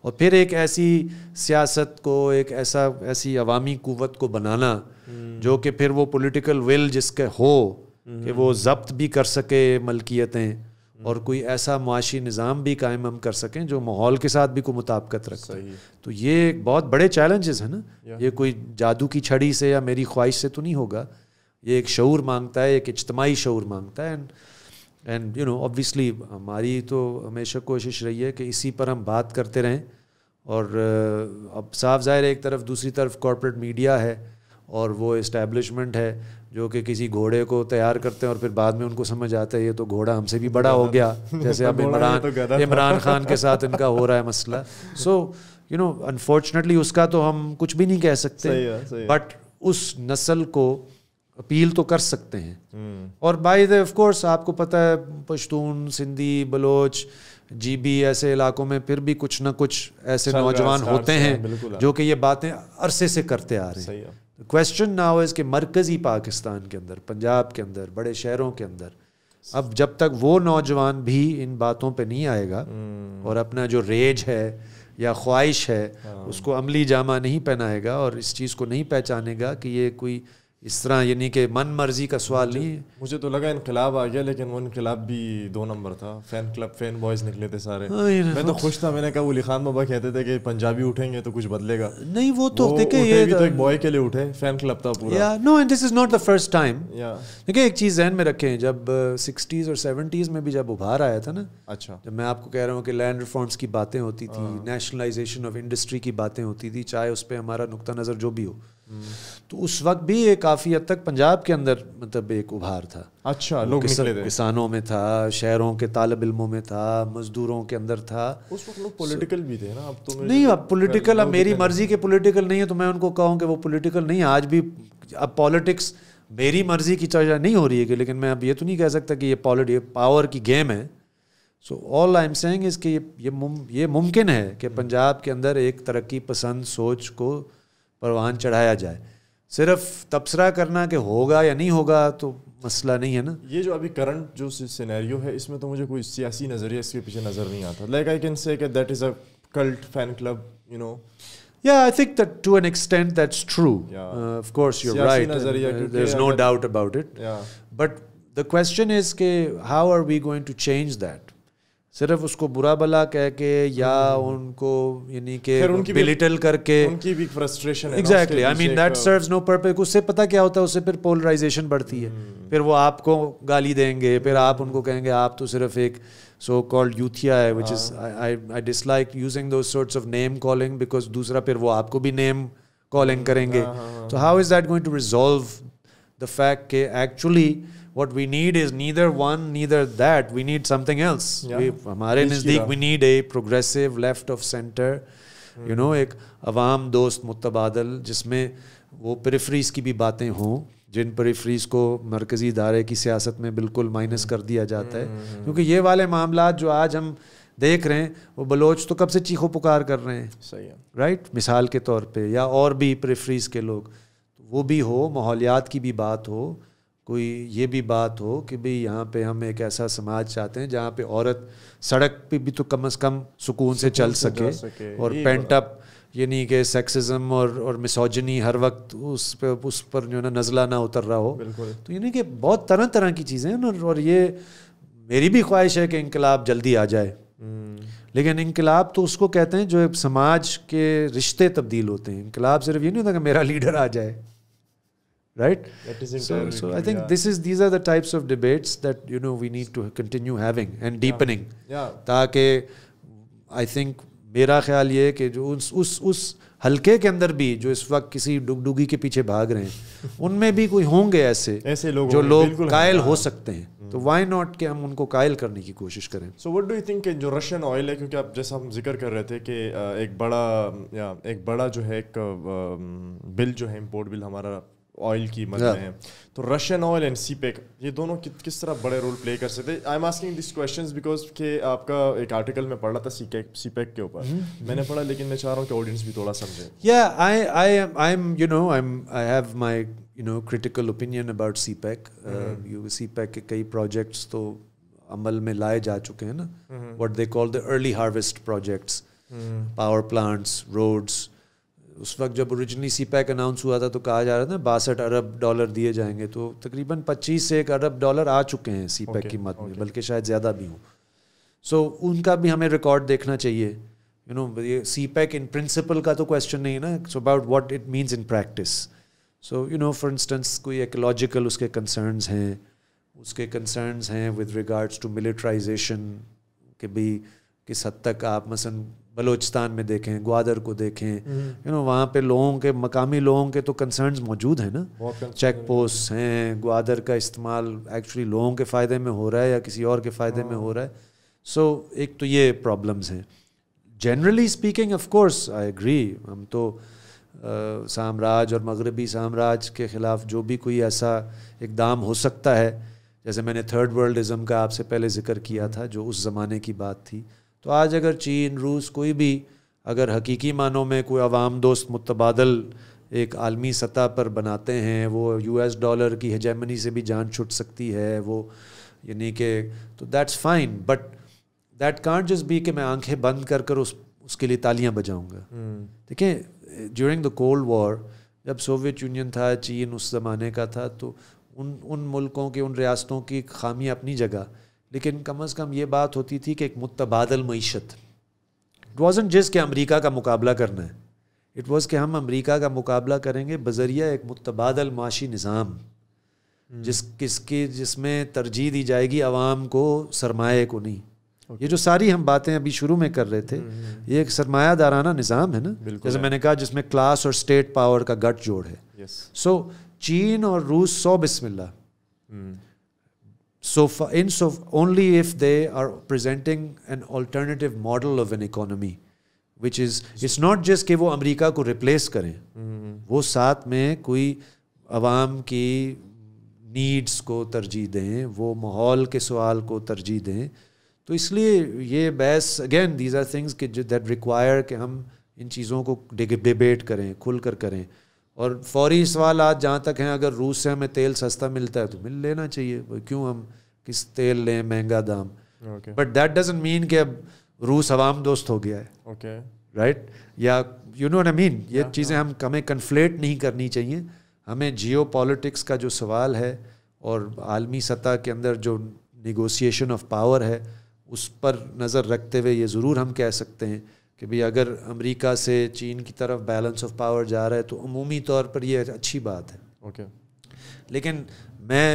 और फिर एक ऐसी सियासत को एक ऐसा ऐसी अवामी कुवत को बनाना हम्म। जो कि फिर वो पॉलिटिकल विल जिसके हो कि वो जब्त भी कर सके मलकियतें और कोई ऐसा माशी निज़ाम भी कायम हम कर सकें जो माहौल के साथ भी को मुताबकत रखे तो ये बहुत बड़े चैलेंजेस हैं ना ये कोई जादू की छड़ी से या मेरी ख्वाहिश से तो नहीं होगा ये एक शूर मांगता है एक इज्तमाही शूर मांगता है and and you know obviously हमारी तो हमेशा कोशिश रही है कि इसी पर हम बात करते रहें और uh, अब साफ जाहिर है एक तरफ दूसरी तरफ कॉरपोरेट मीडिया है और वो इस्टेबलिशमेंट है जो कि किसी घोड़े को तैयार करते हैं और फिर बाद में उनको समझ आता है ये तो घोड़ा हमसे भी बड़ा हो गया *laughs* जैसे अब इमरान तो इमरान खान के साथ इनका हो रहा है मसला सो यू नो अनफॉर्चुनेटली उसका तो हम कुछ भी नहीं कह सकते बट उस नस्ल को अपील तो कर सकते हैं हम्म। और बाई द कोर्स आपको पता है पश्तून सिंधी बलोच जीबी ऐसे इलाकों में फिर भी कुछ ना कुछ ऐसे नौजवान होते हैं जो कि ये बातें अरसे से करते आ रहे हैं क्वेश्चन ना हो इसके मरकज़ी पाकिस्तान के अंदर पंजाब के अंदर बड़े शहरों के अंदर अब जब तक वो नौजवान भी इन बातों पे नहीं आएगा हम्म। और अपना जो रेज है या ख्वाहिश है हाँ। उसको अमली जामा नहीं पहनाएगा और इस चीज़ को नहीं पहचानेगा कि ये कोई इस तरह यानी कि मन मर्जी का सवाल नहीं है मुझे तो लगा इनकलाब आ गया लेकिन वो इनकलाब भी दो नंबर था फैन क्लब फैन बॉयज निकले थे सारे हाँ, मैं तो खुश था मैंने कहा वो लिखान बाबा कहते थे कि पंजाबी उठेंगे तो कुछ बदलेगा नहीं वो तो देखिए ये तो एक बॉय तो- के लिए उठे फैन क्लब था पूरा no and this is not the first time देखिए एक चीज़ जहन में रखें जब सिक्सटीज़ uh, और सेवेंटीज़ में भी जब उभार आया था ना अच्छा जब मैं आपको कह रहा हूँ कि लैंड रिफॉर्म्स की बातें होती थी नेशनलाइजेशन ऑफ इंडस्ट्री की बातें होती थी चाहे उस पर हमारा नुकता नज़र जो भी हो हम्म। तो उस वक्त भी ये काफ़ी हद तक पंजाब के अंदर मतलब एक उभार था अच्छा लोग किसानों में था शहरों के तालब इलमों में था मजदूरों के अंदर था उस वक्त लोग पॉलिटिकल भी थे ना अब तो नहीं अब पॉलिटिकल अब मेरी मर्जी के पॉलिटिकल नहीं है तो मैं उनको कहूँ कि वो पॉलिटिकल नहीं आज भी अब पॉलिटिक्स मेरी मर्जी की चर्चा नहीं हो रही है कि लेकिन मैं अब ये तो नहीं कह सकता कि ये पॉलिटिक पावर की गेम है सो ऑल आई एम सेंग इसके ये ये मुमकिन है कि हम्म। पंजाब के अंदर एक तरक्की पसंद सोच को पर वाहन चढ़ाया जाए सिर्फ तबसरा करना कि होगा या नहीं होगा तो मसला नहीं है ना ये जो अभी करंट जो सिनेरियो है इसमें तो मुझे कोई सियासी नज़रिया इसके पीछे नज़र नहीं आता like I can say that is a cult fan club, you know. Yeah, I think that to an extent that's true. Yeah. Uh, of course, you're right. Uh, there's no doubt about it. Yeah. But the question is, ke, how are we going to change that? सिर्फ उसको बुरा भला कह के या hmm. उनको यानी कि बिलिटल करके उनकी भी frustration exactly I mean that serves no purpose उससे पता क्या होता है उससे फिर पोलराइजेशन बढ़ती है hmm. फिर वो आपको गाली देंगे फिर आप उनको कहेंगे आप तो सिर्फ एक सो कॉल्ड यूथिया है which is I I dislike using those sorts of name calling because दूसरा फिर वो आपको भी नेम कॉलिंग hmm. करेंगे तो how is that going to resolve the fact के actually what we need is neither one neither that we need something else yeah. we, हमारे नज़दीक we need a progressive left of center hmm. you know एक अवाम दोस्त मुतबादल जिसमें वो पेरिफरीज की भी बातें हों जिन पेरिफरीज को मरकज़ी इदारे की सियासत में बिल्कुल माइनस कर दिया जाता है हम्म, हम्म, क्योंकि ये वाले मामला जो आज हम देख रहे हैं वो बलोच तो कब से चीखो पुकार कर रहे हैं सही है राइट मिसाल के तौर पे या और भी पेरिफरीज के लोग तो वो भी हो माहौलियात की भी बात हो कोई ये भी बात हो कि भाई यहाँ पे हम एक ऐसा समाज चाहते हैं जहाँ पे औरत सड़क पे भी तो कम अज़ कम सुकून से चल सके, सके और पेंट अप ये नहीं कि सेक्सिज्म और और मिसोजनी हर वक्त उस पर उस पर जो है ना नज़ला ना उतर रहा हो तो यानी कि बहुत तरह तरह की चीज़ें हैं और ये मेरी भी ख्वाहिश है कि इनकलाब जल्दी आ जाए हम्म। लेकिन इनकलाब तो उसको कहते हैं जो समाज के रिश्ते तब्दील होते हैं इनकलाब सिर्फ ये नहीं होता कि मेरा लीडर आ जाए right that is so, so i think yeah. this is these are the types of debates that you know we need to continue having and deepening yeah, ताकि आई थिंक मेरा ख्याल ये कि जो उस उस उस हल्के के अंदर भी जो इस वक्त किसी डुगडुगी के पीछे भाग रहे हैं *laughs* उनमें भी कोई होंगे ऐसे ऐसे लोग जो लोग कायल हाँ। हो सकते हैं हम्म। तो वाई नॉट कि हम उनको कायल करने की कोशिश करें so what do you think जो रशियन ऑयल है क्योंकि आप जैसा हम जिक्र कर रहे थे कि एक बड़ा या एक बड़ा जो है एक बिल जो है इम्पोर्ट बिल हमारा ऑयल की मदद हैं तो Russian oil and CPEC ये दोनों कि, किस तरह बड़े रोल प्ले कर सकते I am asking this question because के आपका एक आर्टिकल में पढ़ रहा था सी सी पैक के ऊपर mm-hmm. मैंने पढ़ा लेकिन मैं चाह रहा हूँ कि ऑडियंस भी थोड़ा समझे या I I am I am you know I am I have my you know critical opinion about CPEC you CPEC के कई प्रोजेक्ट्स तो अमल में लाए जा चुके हैं ना what they call the early harvest projects power plants roads उस वक्त जब ओरिजिनली सी पैक अनाउंस हुआ था तो कहा जा रहा था बासठ अरब डॉलर दिए जाएंगे तो तकरीबन 25 से एक अरब डॉलर आ चुके हैं सी पैक okay, मत okay. में बल्कि शायद ज़्यादा भी हो सो so, उनका भी हमें रिकॉर्ड देखना चाहिए यू नो ये सी पैक इन प्रिंसिपल का तो क्वेश्चन नहीं है ना about what it means in practice so you know for instance कोई एकोलॉजिकल उसके कंसर्नस हैं उसके कंसर्नस हैं विद रिगार्ड्स टू मिलिट्राइजेशन के भी किस हद तक आप मसन बलोचिस्तान में देखें ग्वादर को देखें यू हम्म। नो वहाँ पे लोगों के मकामी लोगों के तो कंसर्न्स मौजूद हैं ना चेक पोस्ट हैं ग्वादर का इस्तेमाल एक्चुअली लोगों के फ़ायदे में हो रहा है या किसी और के फ़ायदे में हो हाँ। रहा है सो so, एक तो ये प्रॉब्लम्स हैं generally speaking of course I agree हम तो साम्राज्य और मगरबी साम्राज्य के ख़िलाफ़ जो भी कोई ऐसा इकदाम हो सकता है जैसे मैंने थर्ड वर्ल्डिज़म का आपसे पहले जिक्र किया था जो उस ज़माने की बात थी तो आज अगर चीन रूस कोई भी अगर हकीकी मानों में कोई अवाम दोस्त मुतबादल एक आलमी सतह पर बनाते हैं वो यू एस डॉलर की हजैमनी से भी जान छुट सकती है वो यानी कि तो that's fine but that can't just be कि मैं आंखें बंद कर कर उस उसके लिए तालियां बजाऊंगा देखिए ज्यूरिंग द कोल्ड वॉर जब सोवियत यूनियन था चीन उस ज़माने का था तो उन उन मुल्कों के उन रियासतों की खामियाँ अपनी जगह लेकिन कम अज़ कम ये बात होती थी कि एक मुतबादल मीशत इट वॉजन जिस के अमरीका का मुकाबला करना है इट वॉज़ के हम अमरीका का मुकाबला करेंगे बजरिया एक मुतबादल माशी निज़ाम हम्म। जिस किसकी जिसमें तरजीह दी जाएगी आवाम को सरमाए को नहीं okay. ये जो सारी हम बातें अभी शुरू में कर रहे थे हम्म, हम्म, ये एक सरमाया दाराना निज़ाम है ना जैसे मैंने कहा जिसमें क्लास और स्टेट पावर का गठ जोड़ है सो yes. so, चीन और रूस सौ बिस्मिल्ला so far, in so only if they are presenting an alternative model of an economy which is it's not just कि वो अमेरिका को रिप्लेस करें mm-hmm. वो साथ में कोई आवाम की नीड्स को तरजीह दें वो माहौल के सवाल को तरजीह दें तो इसलिए ये बहस अगेन दीज आर थिंग्स कि दैट रिक्वायर कि हम इन चीज़ों को डिबेट करें खुल कर करें और फौरी सवाल आज जहाँ तक हैं अगर रूस से हमें तेल सस्ता मिलता है तो मिल लेना चाहिए क्यों हम किस तेल लें महंगा दाम बट दैट डजेंट मीन कि अब रूस आवाम दोस्त हो गया है ओके okay. Right right? या यू नो आई मीन ये चीज़ें हम हमें कन्फ्लेट नहीं करनी चाहिए हमें जियो पॉलिटिक्स का जो सवाल है और आलमी सतह के अंदर जो निगोसिएशन ऑफ पावर है उस पर नज़र रखते हुए ये ज़रूर हम कह सकते हैं कि भाई अगर अमेरिका से चीन की तरफ बैलेंस ऑफ पावर जा रहा है तो अमूमी तौर पर यह अच्छी बात है ओके लेकिन मैं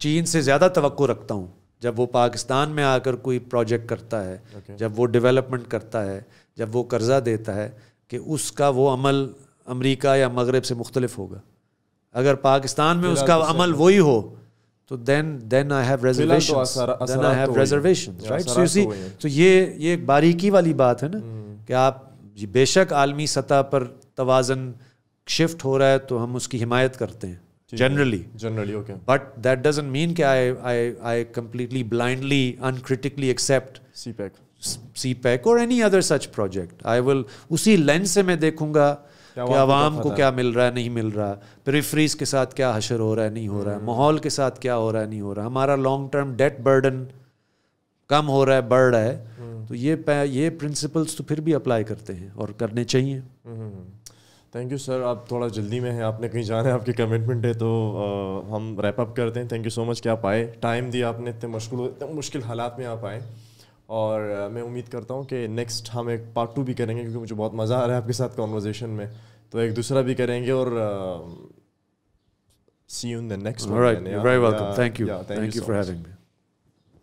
चीन से ज़्यादा तो रखता हूँ जब वो पाकिस्तान में आकर कोई प्रोजेक्ट करता है okay. जब वो डेवलपमेंट करता है जब वो कर्ज़ा देता है कि उसका वो अमल अमेरिका या मगरब से मुख्तलिफ होगा अगर पाकिस्तान में उसका तो अमल वही हो तो then then I have reservation then I have reservation right so you see तो ये ये एक बारीकी वाली बात है ना हम्म। कि आप जी बेशक आलमी सतह पर तोज़न शिफ्ट हो रहा है तो हम उसकी हिमायत करते हैं generally generally okay but that doesn't mean के I I I completely blindly uncritically accept CPEC CPEC और any other such project I will उसी लेंस से मैं देखूंगा कि आवाम को क्या मिल रहा है नहीं मिल रहा पेरीफ्रीज के साथ क्या हशर हो रहा है नहीं हो रहा है हम्म। माहौल के साथ क्या हो रहा है नहीं हो रहा हमारा लॉन्ग टर्म डेट बर्डन कम हो रहा है बढ़ रहा है हम्म। तो ये ये प्रिंसिपल्स तो फिर भी अप्लाई करते हैं और करने चाहिए थैंक यू सर आप थोड़ा जल्दी में हैं आपने कहीं जाना है आपकी कमिटमेंट है तो आ, हम रैप अप करते हैं थैंक यू सो मच कि आप आए टाइम दिया आपने इतने मुश्किल मुश्किल हालात में आप आए और मैं उम्मीद करता हूँ कि नेक्स्ट हम एक पार्ट टू भी करेंगे क्योंकि मुझे बहुत मज़ा आ रहा है आपके साथ कॉन्वर्जेशन में तो एक दूसरा भी करेंगे और see you in the next very welcome thank you thank you for having me